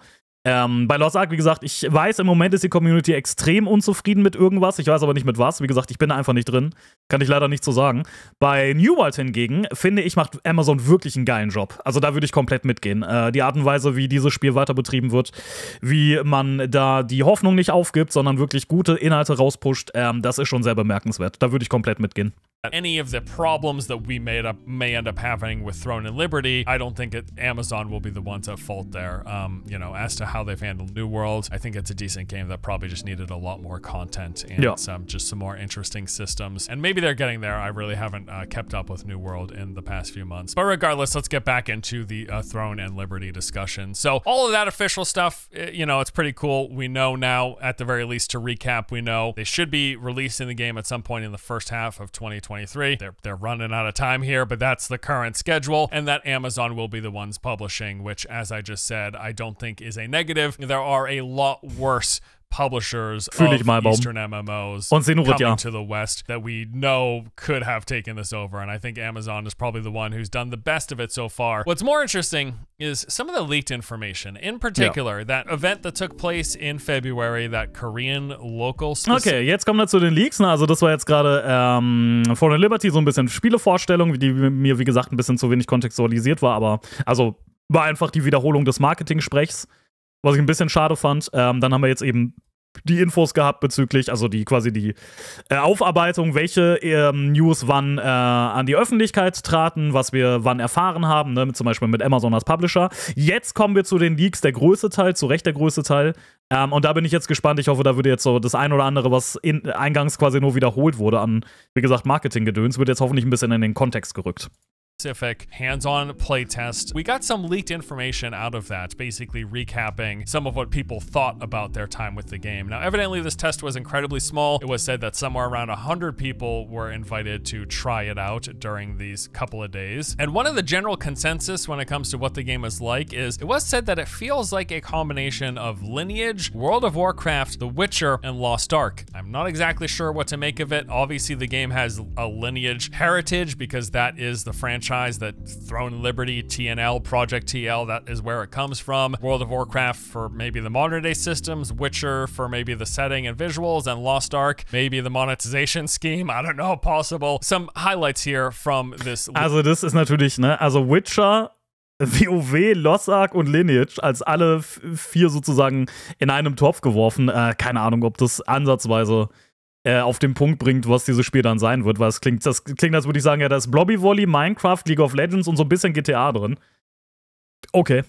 Ähm, bei Lost Ark, wie gesagt, ich weiß, im Moment ist die Community extrem unzufrieden mit irgendwas. Ich weiß aber nicht mit was. Wie gesagt, ich bin da einfach nicht drin. Kann ich leider nicht so sagen. Bei New World hingegen, finde ich, macht Amazon wirklich einen geilen Job. Also da würde ich komplett mitgehen. Äh, die Art und Weise, wie dieses Spiel weiter betrieben wird, wie man da die Hoffnung nicht aufgibt, sondern wirklich gute Inhalte rauspusht, ähm, das ist schon sehr bemerkenswert. Da würde ich komplett mitgehen.
any of the problems that we made up may end up happening with Throne and Liberty, I don't think it, Amazon will be the ones at fault there. Um, you know, as to how they've handled New World, I think it's a decent game that probably just needed a lot more content and yeah. some just some more interesting systems. And maybe they're getting there. I really haven't uh, kept up with New World in the past few months. But regardless, let's get back into the uh, Throne and Liberty discussion. So all of that official stuff, eh, you know, it's pretty cool. We know now, at the very least, to recap, we know they should be releasing the game at some point in the first half of 2020. 2023. They're, they're running out of time here, but that's the current schedule, and that Amazon will be the ones publishing, which, as I just said, I don't think is a negative. There are a lot worse publishers of Eastern MMOs coming ja. to the West that we know could have taken this over. And I think Amazon is probably the one who's done the best of it so far. What's more interesting is some of the leaked information, in particular yeah. that event that took place in February, that Korean local. Okay,
jetzt kommen wir zu den Leaks. Na, also das war jetzt gerade ähm, Fallen Liberty so ein bisschen Spielevorstellung, die mir wie gesagt ein bisschen zu wenig kontextualisiert war, aber also war einfach die Wiederholung des Marketing-Sprechs. was ich ein bisschen schade fand. Ähm, dann haben wir jetzt eben die Infos gehabt bezüglich, also die quasi die äh, Aufarbeitung, welche ähm, News wann äh, an die Öffentlichkeit traten, was wir wann erfahren haben, ne, zum Beispiel mit Amazon als Publisher. Jetzt kommen wir zu den Leaks, der größte Teil, zu Recht der größte Teil. Ähm, und da bin ich jetzt gespannt. Ich hoffe, da würde jetzt so das ein oder andere, was in, eingangs quasi nur wiederholt wurde an, wie gesagt, Marketinggedöns, wird jetzt hoffentlich ein bisschen in den Kontext gerückt.
specific hands-on playtest. We got some leaked information out of that, basically recapping some of what people thought about their time with the game. Now, evidently this test was incredibly small. It was said that somewhere around 100 people were invited to try it out during these couple of days. And one of the general consensus when it comes to what the game is like is it was said that it feels like a combination of Lineage, World of Warcraft, The Witcher, and Lost Ark. I'm not exactly sure what to make of it. Obviously, the game has a Lineage heritage because that is the franchise franchise that Throne Liberty, TNL, Project TL, that is where it comes from. World of Warcraft for maybe the modern day systems, Witcher for maybe the setting and visuals, and Lost Ark, maybe the monetization scheme. I don't know, possible. Some highlights here from this. Also, this
is natürlich, ne? Also, Witcher WoW, Lost Ark und Lineage als alle vier sozusagen in einem Topf geworfen. Äh, keine Ahnung, ob das ansatzweise äh, auf den Punkt bringt, was dieses Spiel dann sein wird, weil es klingt, das klingt, als würde ich sagen, ja, da ist Blobby Volley, Minecraft, League of Legends und so ein bisschen GTA drin. Okay,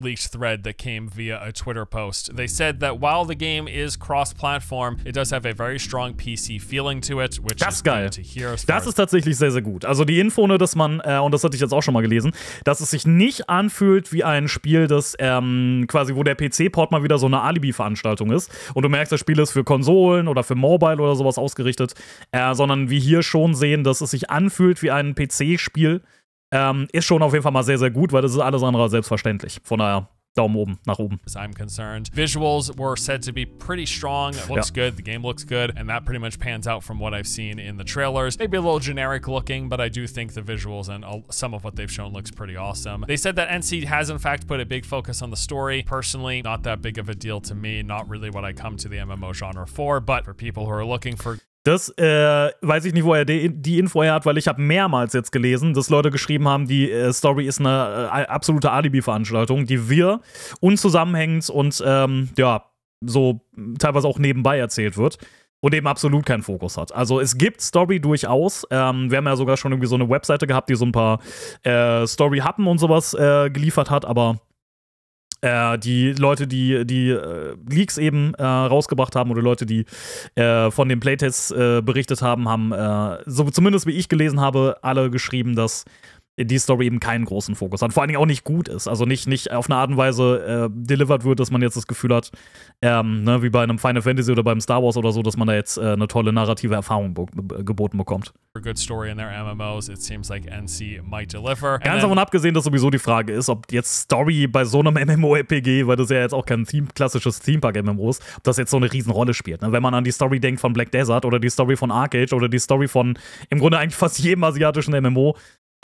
leaked thread that came via a Twitter post. They mm. said that while the game is cross-platform, it does have a very strong PC feeling to it, which das is geil.
to hear. Das ist tatsächlich sehr, sehr gut. Also die Info, ne, dass man, äh, und das hatte ich jetzt auch schon mal gelesen, dass es sich nicht anfühlt wie ein Spiel, das ähm, quasi, wo der PC-Port mal wieder so eine Alibi-Veranstaltung ist. Und du merkst, das Spiel ist für Konsolen oder für Mobile oder sowas ausgerichtet, äh, sondern wir hier schon sehen, dass es sich anfühlt wie ein PC-Spiel, Ähm, ist schon auf jeden Fall mal sehr, sehr gut, weil das ist alles andere selbstverständlich. Von daher. Daumen oben, nach oben. As
I'm concerned, visuals were said to be pretty strong. It looks good. The game looks good, and that pretty much pans out from what I've seen in the trailers. Maybe a little generic looking, but I do think the visuals and uh, some of what they've shown looks pretty awesome. They said that NC has in fact put a big focus on the story. Personally, not that big of a deal to me. Not really what I come to the MMO genre for. But for people who are looking for
Das äh, weiß ich nicht, wo woher die Info her hat, weil ich habe mehrmals jetzt gelesen, dass Leute geschrieben haben, die äh, Story ist eine äh, absolute Alibi-Veranstaltung, die wir unzusammenhängend und ähm, ja, so teilweise auch nebenbei erzählt wird und eben absolut keinen Fokus hat. Also es gibt Story durchaus. Ähm, wir haben ja sogar schon irgendwie so eine Webseite gehabt, die so ein paar äh, Story-Happen und sowas äh, geliefert hat, aber äh, die Leute, die die äh, Leaks eben äh, rausgebracht haben oder Leute, die äh, von den Playtests äh, berichtet haben, haben, äh, so zumindest wie ich gelesen habe, alle geschrieben, dass die Story eben keinen großen Fokus hat. Vor allen Dingen auch nicht gut ist. Also nicht, nicht auf eine Art und Weise äh, delivered wird, dass man jetzt das Gefühl hat, ähm, ne, wie bei einem Final Fantasy oder beim Star Wars oder so, dass man da jetzt äh, eine tolle narrative Erfahrung be geboten bekommt.
Ganz davon abgesehen,
dass sowieso die Frage ist, ob jetzt Story bei so einem MMORPG, weil das ja jetzt auch kein Theme klassisches Theme Park MMO ist, ob das jetzt so eine Riesenrolle spielt. Ne? Wenn man an die Story denkt von Black Desert oder die Story von Arcade oder die Story von im Grunde eigentlich fast jedem asiatischen MMO,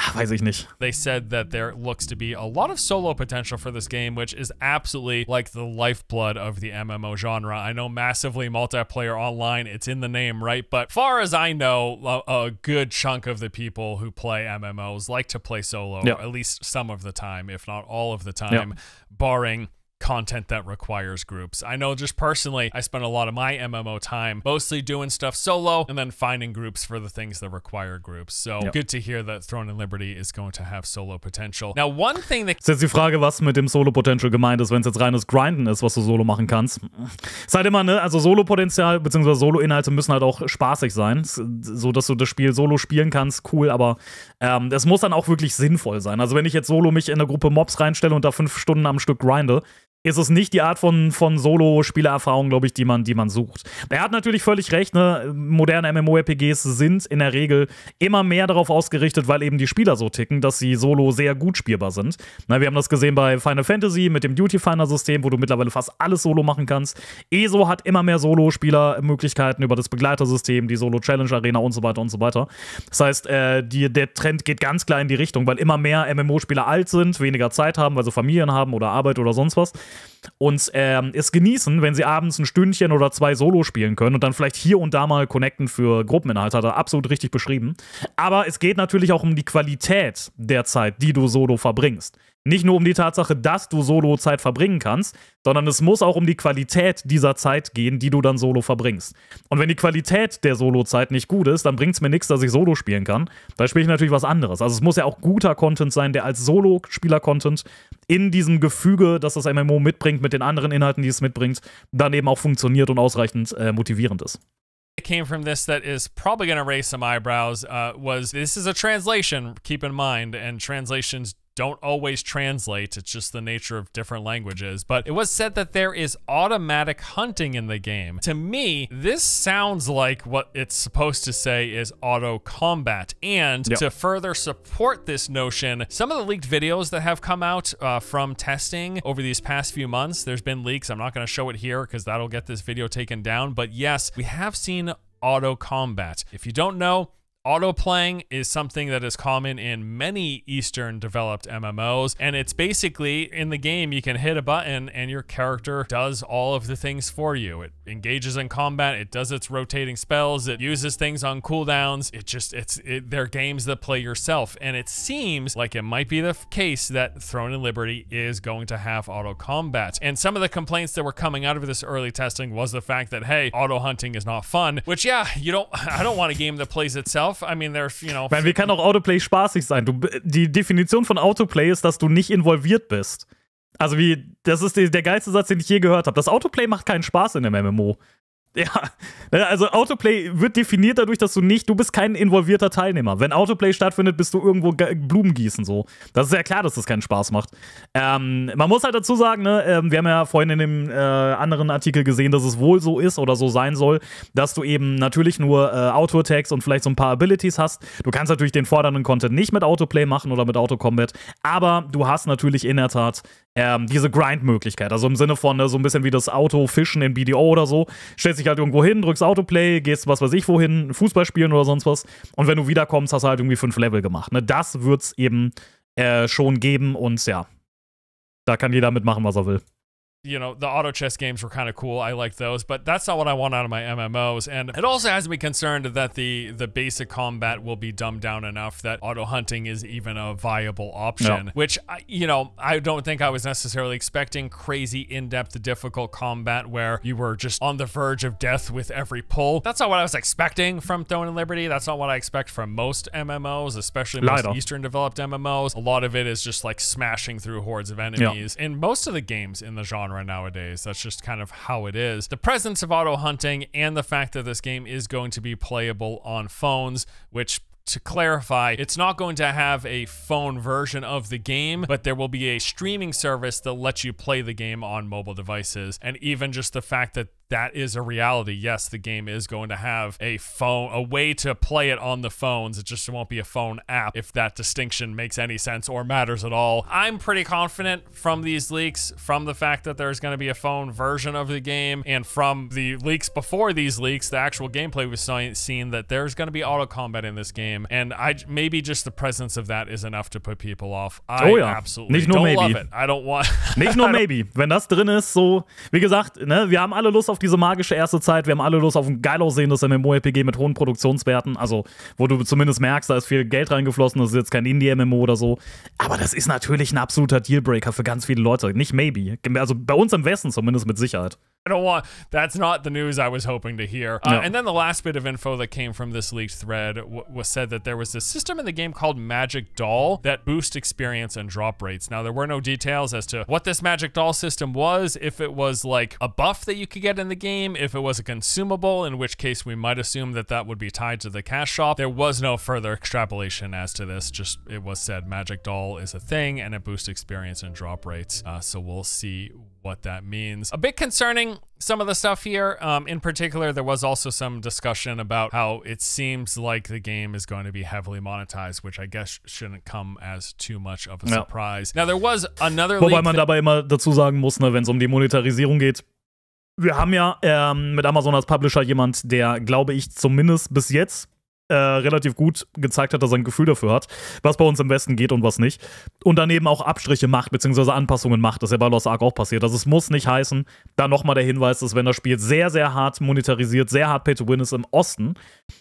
Ah, weiß ich nicht.
They said that there looks to be a lot of solo potential for this game, which is absolutely like the lifeblood of the MMO genre. I know massively multiplayer online, it's in the name, right? But far as I know, a, good chunk of the people who play MMOs like to play solo, yep. at least some of the time, if not all of the time, yep. barring content that requires groups. I know just personally, I spend a lot of my MMO time mostly doing stuff solo and then finding groups for the things that require groups. So yep. good to hear that Throne and Liberty is going to have solo potential. Now, one thing that. Ist jetzt die
Frage, was mit dem Solo-Potential gemeint ist, wenn es jetzt reines Grinden ist, was du solo machen kannst. Ist halt immer, ne? Also solo potential bzw. Solo-Inhalte müssen halt auch spaßig sein, so dass du das Spiel solo spielen kannst, cool, aber ähm, muss dann auch wirklich sinnvoll sein. Also wenn ich jetzt solo mich in eine Gruppe Mobs reinstelle und da fünf Stunden am Stück grinde, ist es nicht die Art von, von Solo-Spielerfahrung, glaube ich, die man, die man sucht. Er hat natürlich völlig recht, ne? moderne MMORPGs sind in der Regel immer mehr darauf ausgerichtet, weil eben die Spieler so ticken, dass sie solo sehr gut spielbar sind. Na, wir haben das gesehen bei Final Fantasy mit dem Duty Finder-System, wo du mittlerweile fast alles solo machen kannst. ESO hat immer mehr Solo-Spieler-Möglichkeiten über das Begleitersystem, die Solo-Challenge-Arena und so weiter und so weiter. Das heißt, äh, die, der Trend geht ganz klar in die Richtung, weil immer mehr MMO-Spieler alt sind, weniger Zeit haben, weil sie Familien haben oder Arbeit oder sonst was und ähm, es genießen, wenn sie abends ein Stündchen oder zwei Solo spielen können und dann vielleicht hier und da mal connecten für Gruppeninhalte, hat er absolut richtig beschrieben. Aber es geht natürlich auch um die Qualität der Zeit, die du Solo verbringst. Nicht nur um die Tatsache, dass du Solo-Zeit verbringen kannst, sondern es muss auch um die Qualität dieser Zeit gehen, die du dann solo verbringst. Und wenn die Qualität der Solo-Zeit nicht gut ist, dann bringt es mir nichts, dass ich Solo spielen kann. Da spiele ich natürlich was anderes. Also es muss ja auch guter Content sein, der als Solo-Spieler-Content in diesem Gefüge, das das MMO mitbringt, mit den anderen Inhalten, die es mitbringt, dann eben auch funktioniert und ausreichend äh, motivierend ist.
came from this that is probably going to raise some eyebrows uh, was this is a translation, keep in mind, and translations don't always translate. It's just the nature of different languages. But it was said that there is automatic hunting in the game. To me, this sounds like what it's supposed to say is auto combat. And yep. to further support this notion, some of the leaked videos that have come out uh, from testing over these past few months, there's been leaks. I'm not going to show it here because that'll get this video taken down. But yes, we have seen auto combat. If you don't know, Autoplaying is something that is common in many Eastern developed MMOs, and it's basically in the game you can hit a button and your character does all of the things for you. It engages in combat, it does its rotating spells, it uses things on cooldowns. It just, it's, it, they're games that play yourself, and it seems like it might be the case that Throne and Liberty is going to have auto combat. And some of the complaints that were coming out of this early testing was the fact that, hey, auto hunting is not fun, which, yeah, you don't, I don't want a game that plays itself. off. I mean, there's, you know. Weil
wie kann auch Autoplay spaßig sein? Du, die Definition von Autoplay ist, dass du nicht involviert bist. Also wie, das ist der geilste Satz, den ich je gehört habe. Das Autoplay macht keinen Spaß in einem MMO. Ja, äh, also Autoplay wird definiert dadurch, dass du nicht, du bist kein involvierter Teilnehmer. Wenn Autoplay stattfindet, bist du irgendwo Blumen gießen so. Das ist ja klar, dass das keinen Spaß macht. Ähm, man muss halt dazu sagen, ne, äh, wir haben ja vorhin in dem äh, anderen Artikel gesehen, dass es wohl so ist oder so sein soll, dass du eben natürlich nur äh, Auto-Tags und vielleicht so ein paar Abilities hast. Du kannst natürlich den fordernden Content nicht mit Autoplay machen oder mit Autocombat, aber du hast natürlich in der Tat ähm, diese Grind-Möglichkeit. Also im Sinne von ne, so ein bisschen wie das Auto-Fischen in BDO oder so. Stellst dich dich halt irgendwo hin, drückst Autoplay, gehst was weiß ich wohin, Fußball spielen oder sonst was. Und wenn du wiederkommst, hast du halt irgendwie fünf Level gemacht. Ne? Das es eben äh, schon geben und ja, da kann jeder mitmachen, was er will.
you know, the auto chess games were kind of cool. I like those, but that's not what I want out of my MMOs. And it also has me concerned that the the basic combat will be dumbed down enough that auto hunting is even a viable option, no. which I, you know, I don't think I was necessarily expecting crazy in-depth difficult combat where you were just on the verge of death with every pull. That's not what I was expecting from Throne and Liberty. That's not what I expect from most MMOs, especially most Eastern developed MMOs. A lot of it is just like smashing through hordes of enemies yeah. in most of the games in the genre nowadays. That's just kind of how it is. The presence of auto hunting and the fact that this game is going to be playable on phones, which to clarify, it's not going to have a phone version of the game, but there will be a streaming service that lets you play the game on mobile devices. And even just the fact that that is a reality. Yes, the game is going to have a phone, a way to play it on the phones. It just won't be a phone app if that distinction makes any sense or matters at all. I'm pretty confident from these leaks, from the fact that there's going to be a phone version of the game, and from the leaks before these leaks, the actual gameplay was seen that there's going to be auto combat in this game, and I maybe just the presence of that is enough to put people off. Oh I oh yeah, absolutely Nicht nur don't maybe. love it. I don't want.
Nicht nur maybe. Wenn das drin ist, so wie gesagt, ne, wir haben alle Lust auf auf diese magische erste Zeit. Wir haben alle Lust auf ein geil aussehendes MMO-RPG mit hohen Produktionswerten. Also, wo du zumindest merkst, da ist viel Geld reingeflossen. Das ist jetzt kein Indie-MMO oder so. Aber das ist natürlich ein absoluter Dealbreaker für ganz viele Leute. Nicht maybe. Also bei uns im Westen zumindest mit Sicherheit.
I don't want. That's not the news I was hoping to hear. Uh, no. Uh, and then the last bit of info that came from this leaked thread w- was said that there was this system in the game called Magic Doll that boosts experience and drop rates. Now there were no details as to what this Magic Doll system was, if it was like a buff that you could get in the game, if it was a consumable, in which case we might assume that that would be tied to the cash shop. There was no further extrapolation as to this. Just it was said Magic Doll is a thing and it boosts experience and drop rates. Uh, so we'll see what that means. A bit concerning some of the stuff here. Um, in particular, there was also some discussion about how it seems like the game is going to be heavily monetized, which I guess shouldn't come as too much of a surprise. Now, there was another. Wobei man dabei
immer dazu sagen muss, ne, wenn es um die Monetarisierung geht. Wir haben ja ähm, mit Amazon als Publisher jemand, der, glaube ich, zumindest bis jetzt äh, relativ gut gezeigt hat, dass er ein Gefühl dafür hat, was bei uns im Westen geht und was nicht. Und daneben auch Abstriche macht, beziehungsweise Anpassungen macht. Das ist ja bei Lost Ark auch passiert. Also es muss nicht heißen, da nochmal der Hinweis, dass wenn das Spiel sehr, sehr hart monetarisiert, sehr hart Pay-to-Win ist im Osten,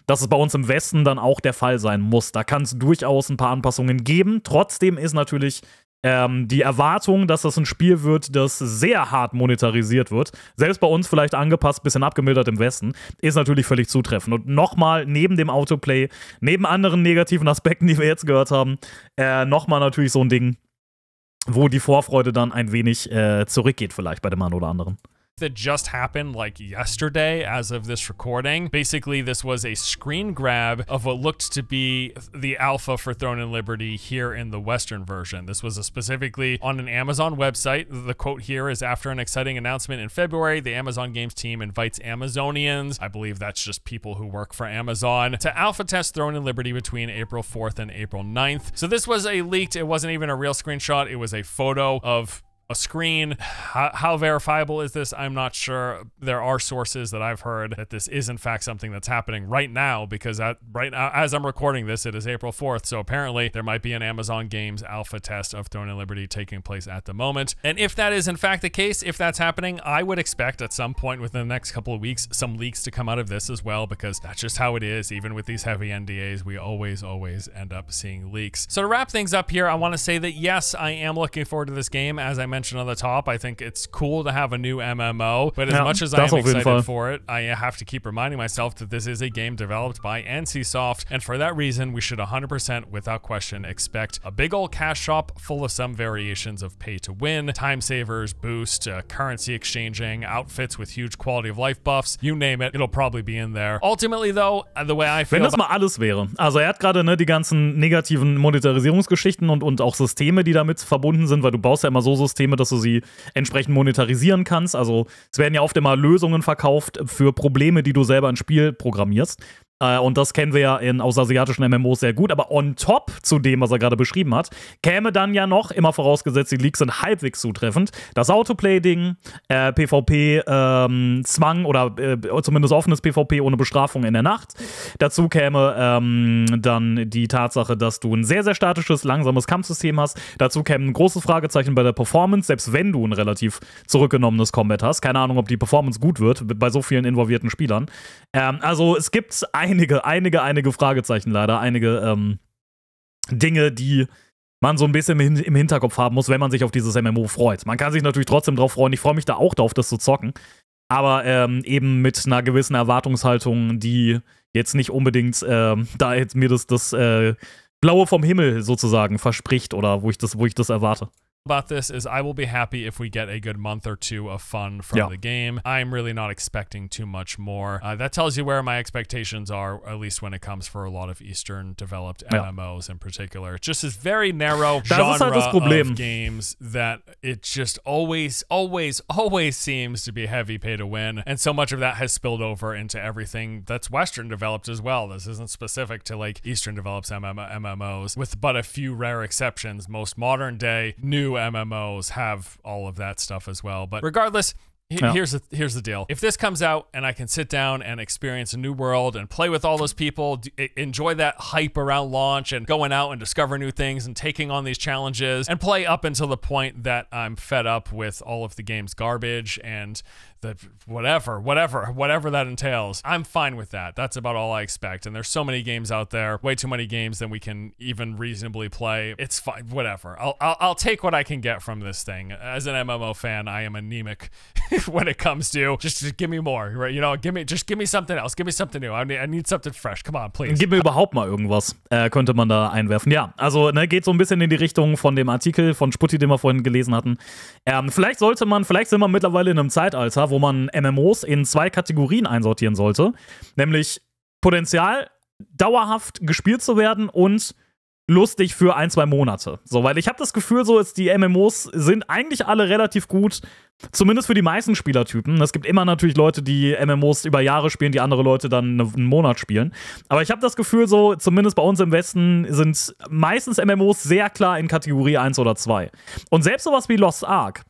dass es bei uns im Westen dann auch der Fall sein muss. Da kann es durchaus ein paar Anpassungen geben. Trotzdem ist natürlich ähm, die Erwartung, dass das ein Spiel wird, das sehr hart monetarisiert wird, selbst bei uns vielleicht angepasst, bisschen abgemildert im Westen, ist natürlich völlig zutreffend. Und nochmal neben dem Autoplay, neben anderen negativen Aspekten, die wir jetzt gehört haben, äh, nochmal natürlich so ein Ding, wo die Vorfreude dann ein wenig äh, zurückgeht, vielleicht bei dem einen oder anderen.
that just happened like yesterday as of this recording. Basically, this was a screen grab of what looked to be the alpha for Throne and Liberty here in the Western version. This was specifically on an Amazon website. The quote here is after an exciting announcement in February, the Amazon Games team invites Amazonians, I believe that's just people who work for Amazon, to alpha test Throne and Liberty between April 4th and April 9th. So this was a leaked, it wasn't even a real screenshot, it was a photo of a screen. How, how, verifiable is this? I'm not sure. There are sources that I've heard that this is in fact something that's happening right now because at, right now, uh, as I'm recording this, it is April 4th. So apparently there might be an Amazon Games alpha test of Throne of Liberty taking place at the moment. And if that is in fact the case, if that's happening, I would expect at some point within the next couple of weeks some leaks to come out of this as well because that's just how it is. Even with these heavy NDAs, we always, always end up seeing leaks. So to wrap things up here, I want to say that yes, I am looking forward to this game. As I mentioned, mentioned on the top, I think it's cool to have a new MMO, but as yeah, much as I am excited fun. for it, I have to keep reminding myself that this is a game developed by NCSoft, and for that reason, we should 100% without question expect a big old cash shop full of some variations of pay to win, time savers, boost, uh, currency exchanging, outfits with huge quality of life buffs, you name it, it'll probably be in there. Ultimately though, uh, the way I feel... Wenn das mal alles wäre.
Also er hat gerade ne, die ganzen negativen Monetarisierungsgeschichten und, und auch Systeme, die damit verbunden sind, weil du baust ja immer so Systeme, Probleme, dass du sie entsprechend monetarisieren kannst. Also es werden ja oft immer Lösungen verkauft für Probleme, die du selber ins Spiel programmierst. Äh, und das kennen wir ja in, aus asiatischen MMOs sehr gut. Aber on top zu dem, was er gerade beschrieben hat, käme dann ja noch, immer vorausgesetzt, die Leaks sind halbwegs zutreffend, das Autoplay-Ding, äh, PvP-Zwang ähm, oder äh, zumindest offenes PvP ohne Bestrafung in der Nacht. Dazu käme ähm, dann die Tatsache, dass du ein sehr, sehr statisches, langsames Kampfsystem hast. Dazu käme ein großes Fragezeichen bei der Performance, selbst wenn du ein relativ zurückgenommenes Combat hast. Keine Ahnung, ob die Performance gut wird bei so vielen involvierten Spielern. Ähm, also es gibt ein einige, einige, einige Fragezeichen leider, einige ähm, Dinge, die man so ein bisschen im Hinterkopf haben muss, wenn man sich auf dieses MMO freut. Man kann sich natürlich trotzdem drauf freuen. Ich freue mich da auch drauf, das zu zocken. Aber ähm, eben mit einer gewissen Erwartungshaltung, die jetzt nicht unbedingt ähm, da jetzt mir das, das äh, Blaue vom Himmel sozusagen verspricht oder wo ich das, wo ich das erwarte.
about this is I will be happy if we get a good month or two of fun from yeah. the game. I'm really not expecting too much more. Uh, that tells you where my expectations are, at least when it comes for a lot of Eastern developed MMOs in particular. It just is very narrow genre of games that it just always, always, always seems to be heavy pay to win. And so much of that has spilled over into everything that's Western developed as well. This isn't specific to like Eastern developed MMOs with but a few rare exceptions. Most modern day new MMOs have all of that stuff as well. But regardless, no. Here's the here's the deal. If this comes out and I can sit down and experience a new world and play with all those people, d- enjoy that hype around launch and going out and discover new things and taking on these challenges and play up until the point that I'm fed up with all of the game's garbage and that whatever, whatever, whatever that entails. I'm fine with that. That's about all I expect. And there's so many games out there, way too many games than we can even reasonably play. It's fine, whatever. I'll, I'll, I'll take what I can get from this thing. As an MMO fan, I am anemic when it comes to just, just, give me more, right? You know, give me just give me something else, give me something new. I need, I need something fresh. Come on, please. Gib mir
überhaupt mal irgendwas. Äh, könnte man da einwerfen. Ja, also ne, geht so ein bisschen in die Richtung von dem Artikel von Sputti, den wir vorhin gelesen hatten. Ähm, vielleicht sollte man, vielleicht sind wir mittlerweile in einem Zeitalter, wo man MMOs in zwei Kategorien einsortieren sollte, nämlich Potenzial, dauerhaft gespielt zu werden und lustig für ein, zwei Monate. So, weil ich habe das Gefühl, so ist die MMOs sind eigentlich alle relativ gut, zumindest für die meisten Spielertypen. Es gibt immer natürlich Leute, die MMOs über Jahre spielen, die andere Leute dann ne, einen Monat spielen. Aber ich habe das Gefühl, so zumindest bei uns im Westen sind meistens MMOs sehr klar in Kategorie 1 oder 2. Und selbst sowas wie Lost Ark.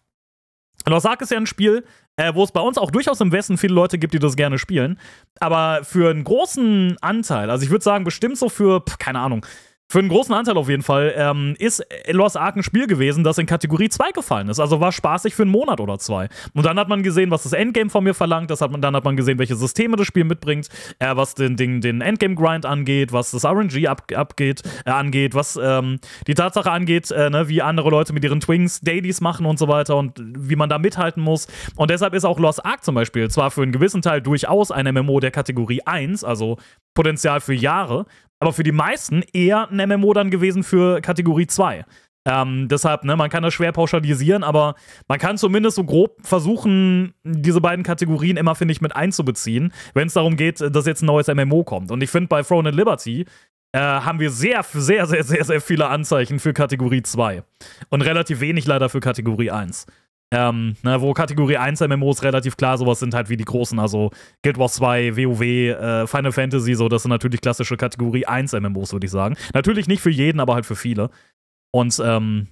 Lost Ark ist ja ein Spiel, äh, wo es bei uns auch durchaus im Westen viele Leute gibt, die das gerne spielen. Aber für einen großen Anteil, also ich würde sagen, bestimmt so für, keine Ahnung, für einen großen Anteil auf jeden Fall, ähm, ist Lost Ark ein Spiel gewesen, das in Kategorie 2 gefallen ist. Also war spaßig für einen Monat oder zwei. Und dann hat man gesehen, was das Endgame von mir verlangt. Das hat man, dann hat man gesehen, welche Systeme das Spiel mitbringt, äh, was den, den, den Endgame-Grind angeht, was das RNG ab, abgeht, äh, angeht, was ähm, die Tatsache angeht, äh, ne, wie andere Leute mit ihren Twings Dailies machen und so weiter und wie man da mithalten muss. Und deshalb ist auch Lost Ark zum Beispiel zwar für einen gewissen Teil durchaus ein MMO der Kategorie 1, also Potenzial für Jahre, aber für die meisten eher ein MMO dann gewesen für Kategorie 2. Ähm, deshalb, ne, man kann das schwer pauschalisieren, aber man kann zumindest so grob versuchen, diese beiden Kategorien immer, finde ich, mit einzubeziehen, wenn es darum geht, dass jetzt ein neues MMO kommt. Und ich finde, bei Throne and Liberty äh, haben wir sehr, sehr, sehr, sehr, sehr viele Anzeichen für Kategorie 2 und relativ wenig leider für Kategorie 1. Ähm, ne, wo Kategorie 1 MMOs relativ klar sowas sind halt wie die großen, also Guild Wars 2, WoW, äh, Final Fantasy, so, das sind natürlich klassische Kategorie 1 MMOs, würde ich sagen. Natürlich nicht für jeden, aber halt für viele. Und ähm,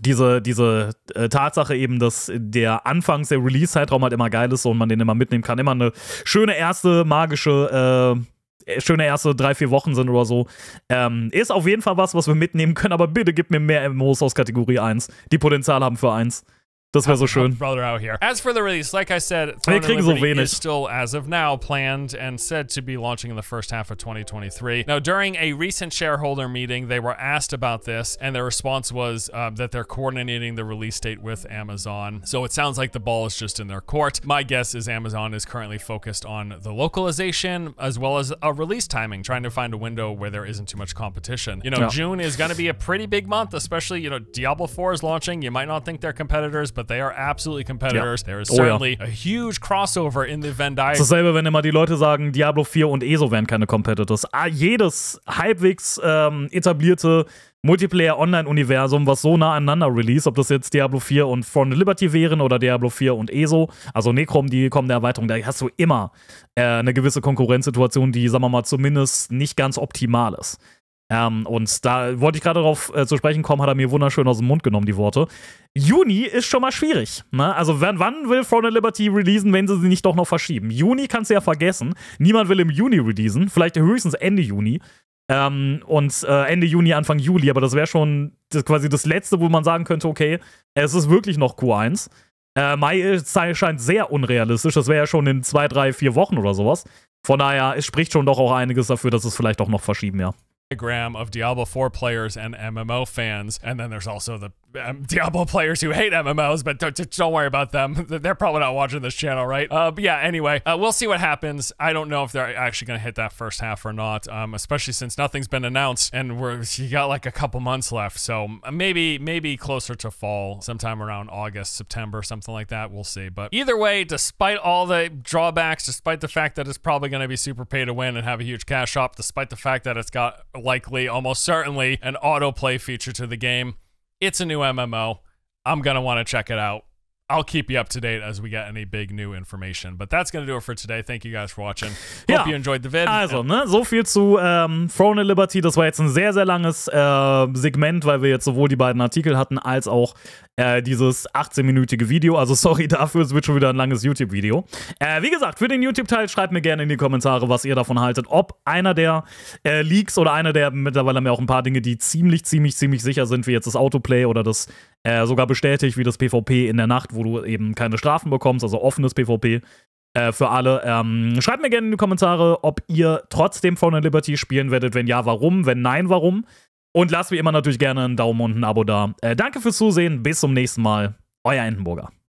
diese, diese äh, Tatsache eben, dass der Anfangs-, der Release-Zeitraum halt immer geil ist so, und man den immer mitnehmen kann. Immer eine schöne erste magische, äh, schöne erste drei, vier Wochen sind oder so. Ähm, ist auf jeden Fall was, was wir mitnehmen können, aber bitte gib mir mehr MMOs aus Kategorie 1, die Potenzial haben für 1. Das wäre so schön. Brother
out here. As for the release, like I said, Throne Wir kriegen so wenig. is still, as of now, planned and said to be launching in the first half of 2023. Now, during a recent shareholder meeting, they were asked about this, and their response was uh, that they're coordinating the release date with Amazon. So it sounds like the ball is just in their court. My guess is Amazon is currently focused on the localization as well as a release timing, trying to find a window where there isn't too much competition. You know, no. June is going to be a pretty big month, especially, you know, Diablo 4 is launching. You might not think they're competitors, but but they are absolutely competitors. Ja. There is oh, certainly ja. a huge crossover in the Venn diagram. Dasselbe,
wenn immer die Leute sagen, Diablo 4 und ESO wären keine Competitors. Ah, jedes halbwegs ähm, etablierte Multiplayer-Online-Universum, was so nah aneinander release, ob das jetzt Diablo 4 und Front Liberty wären oder Diablo 4 und ESO, also Necrom, die kommende Erweiterung, da hast du immer äh, eine gewisse Konkurrenzsituation, die, sagen wir mal, zumindest nicht ganz optimal ist. Ähm, und da wollte ich gerade darauf äh, zu sprechen kommen, hat er mir wunderschön aus dem Mund genommen, die Worte. Juni ist schon mal schwierig. Ne? Also wann, wann will of Liberty releasen, wenn sie sie nicht doch noch verschieben? Juni kannst du ja vergessen. Niemand will im Juni releasen, vielleicht höchstens Ende Juni. Ähm, und äh, Ende Juni, Anfang Juli, aber das wäre schon das, quasi das Letzte, wo man sagen könnte, okay, es ist wirklich noch Q1. Äh, Mai ist, scheint sehr unrealistisch, das wäre ja schon in zwei, drei, vier Wochen oder sowas. Von daher, es spricht schon doch auch einiges dafür, dass es vielleicht auch noch verschieben, ja.
diagram of Diablo 4 players and MMO fans. And then there's also the um, Diablo players who hate MMOs, but don't, don't worry about them. They're probably not watching this channel, right? Uh, but yeah, anyway, uh, we'll see what happens. I don't know if they're actually going to hit that first half or not, um, especially since nothing's been announced and we're you got like a couple months left. So maybe maybe closer to fall, sometime around August, September, something like that. We'll see. But either way, despite all the drawbacks, despite the fact that it's probably going to be super pay to win and have a huge cash shop, despite the fact that it's got likely, almost certainly, an autoplay feature to the game. It's a new MMO. I'm going to want to check it out. I'll keep you up to date as we get any big new information. But that's going to do it for today. Thank you guys for watching. Hope ja. you enjoyed the vid.
Also, ne, so viel zu ähm, Throne and Liberty. Das war jetzt ein sehr, sehr langes äh, Segment, weil wir jetzt sowohl die beiden Artikel hatten, als auch äh, dieses 18-minütige Video. Also, sorry dafür, es wird schon wieder ein langes YouTube-Video. Äh, wie gesagt, für den YouTube-Teil schreibt mir gerne in die Kommentare, was ihr davon haltet. Ob einer der äh, Leaks oder einer der, mittlerweile haben wir auch ein paar Dinge, die ziemlich, ziemlich, ziemlich sicher sind, wie jetzt das Autoplay oder das äh, sogar bestätigt, wie das PvP in der Nacht, wo du eben keine Strafen bekommst, also offenes PvP. Äh, für alle. Ähm, schreibt mir gerne in die Kommentare, ob ihr trotzdem Fallen Liberty spielen werdet. Wenn ja, warum? Wenn nein, warum? Und lasst wie immer natürlich gerne einen Daumen und ein Abo da. Äh, danke fürs Zusehen. Bis zum nächsten Mal. Euer Entenburger.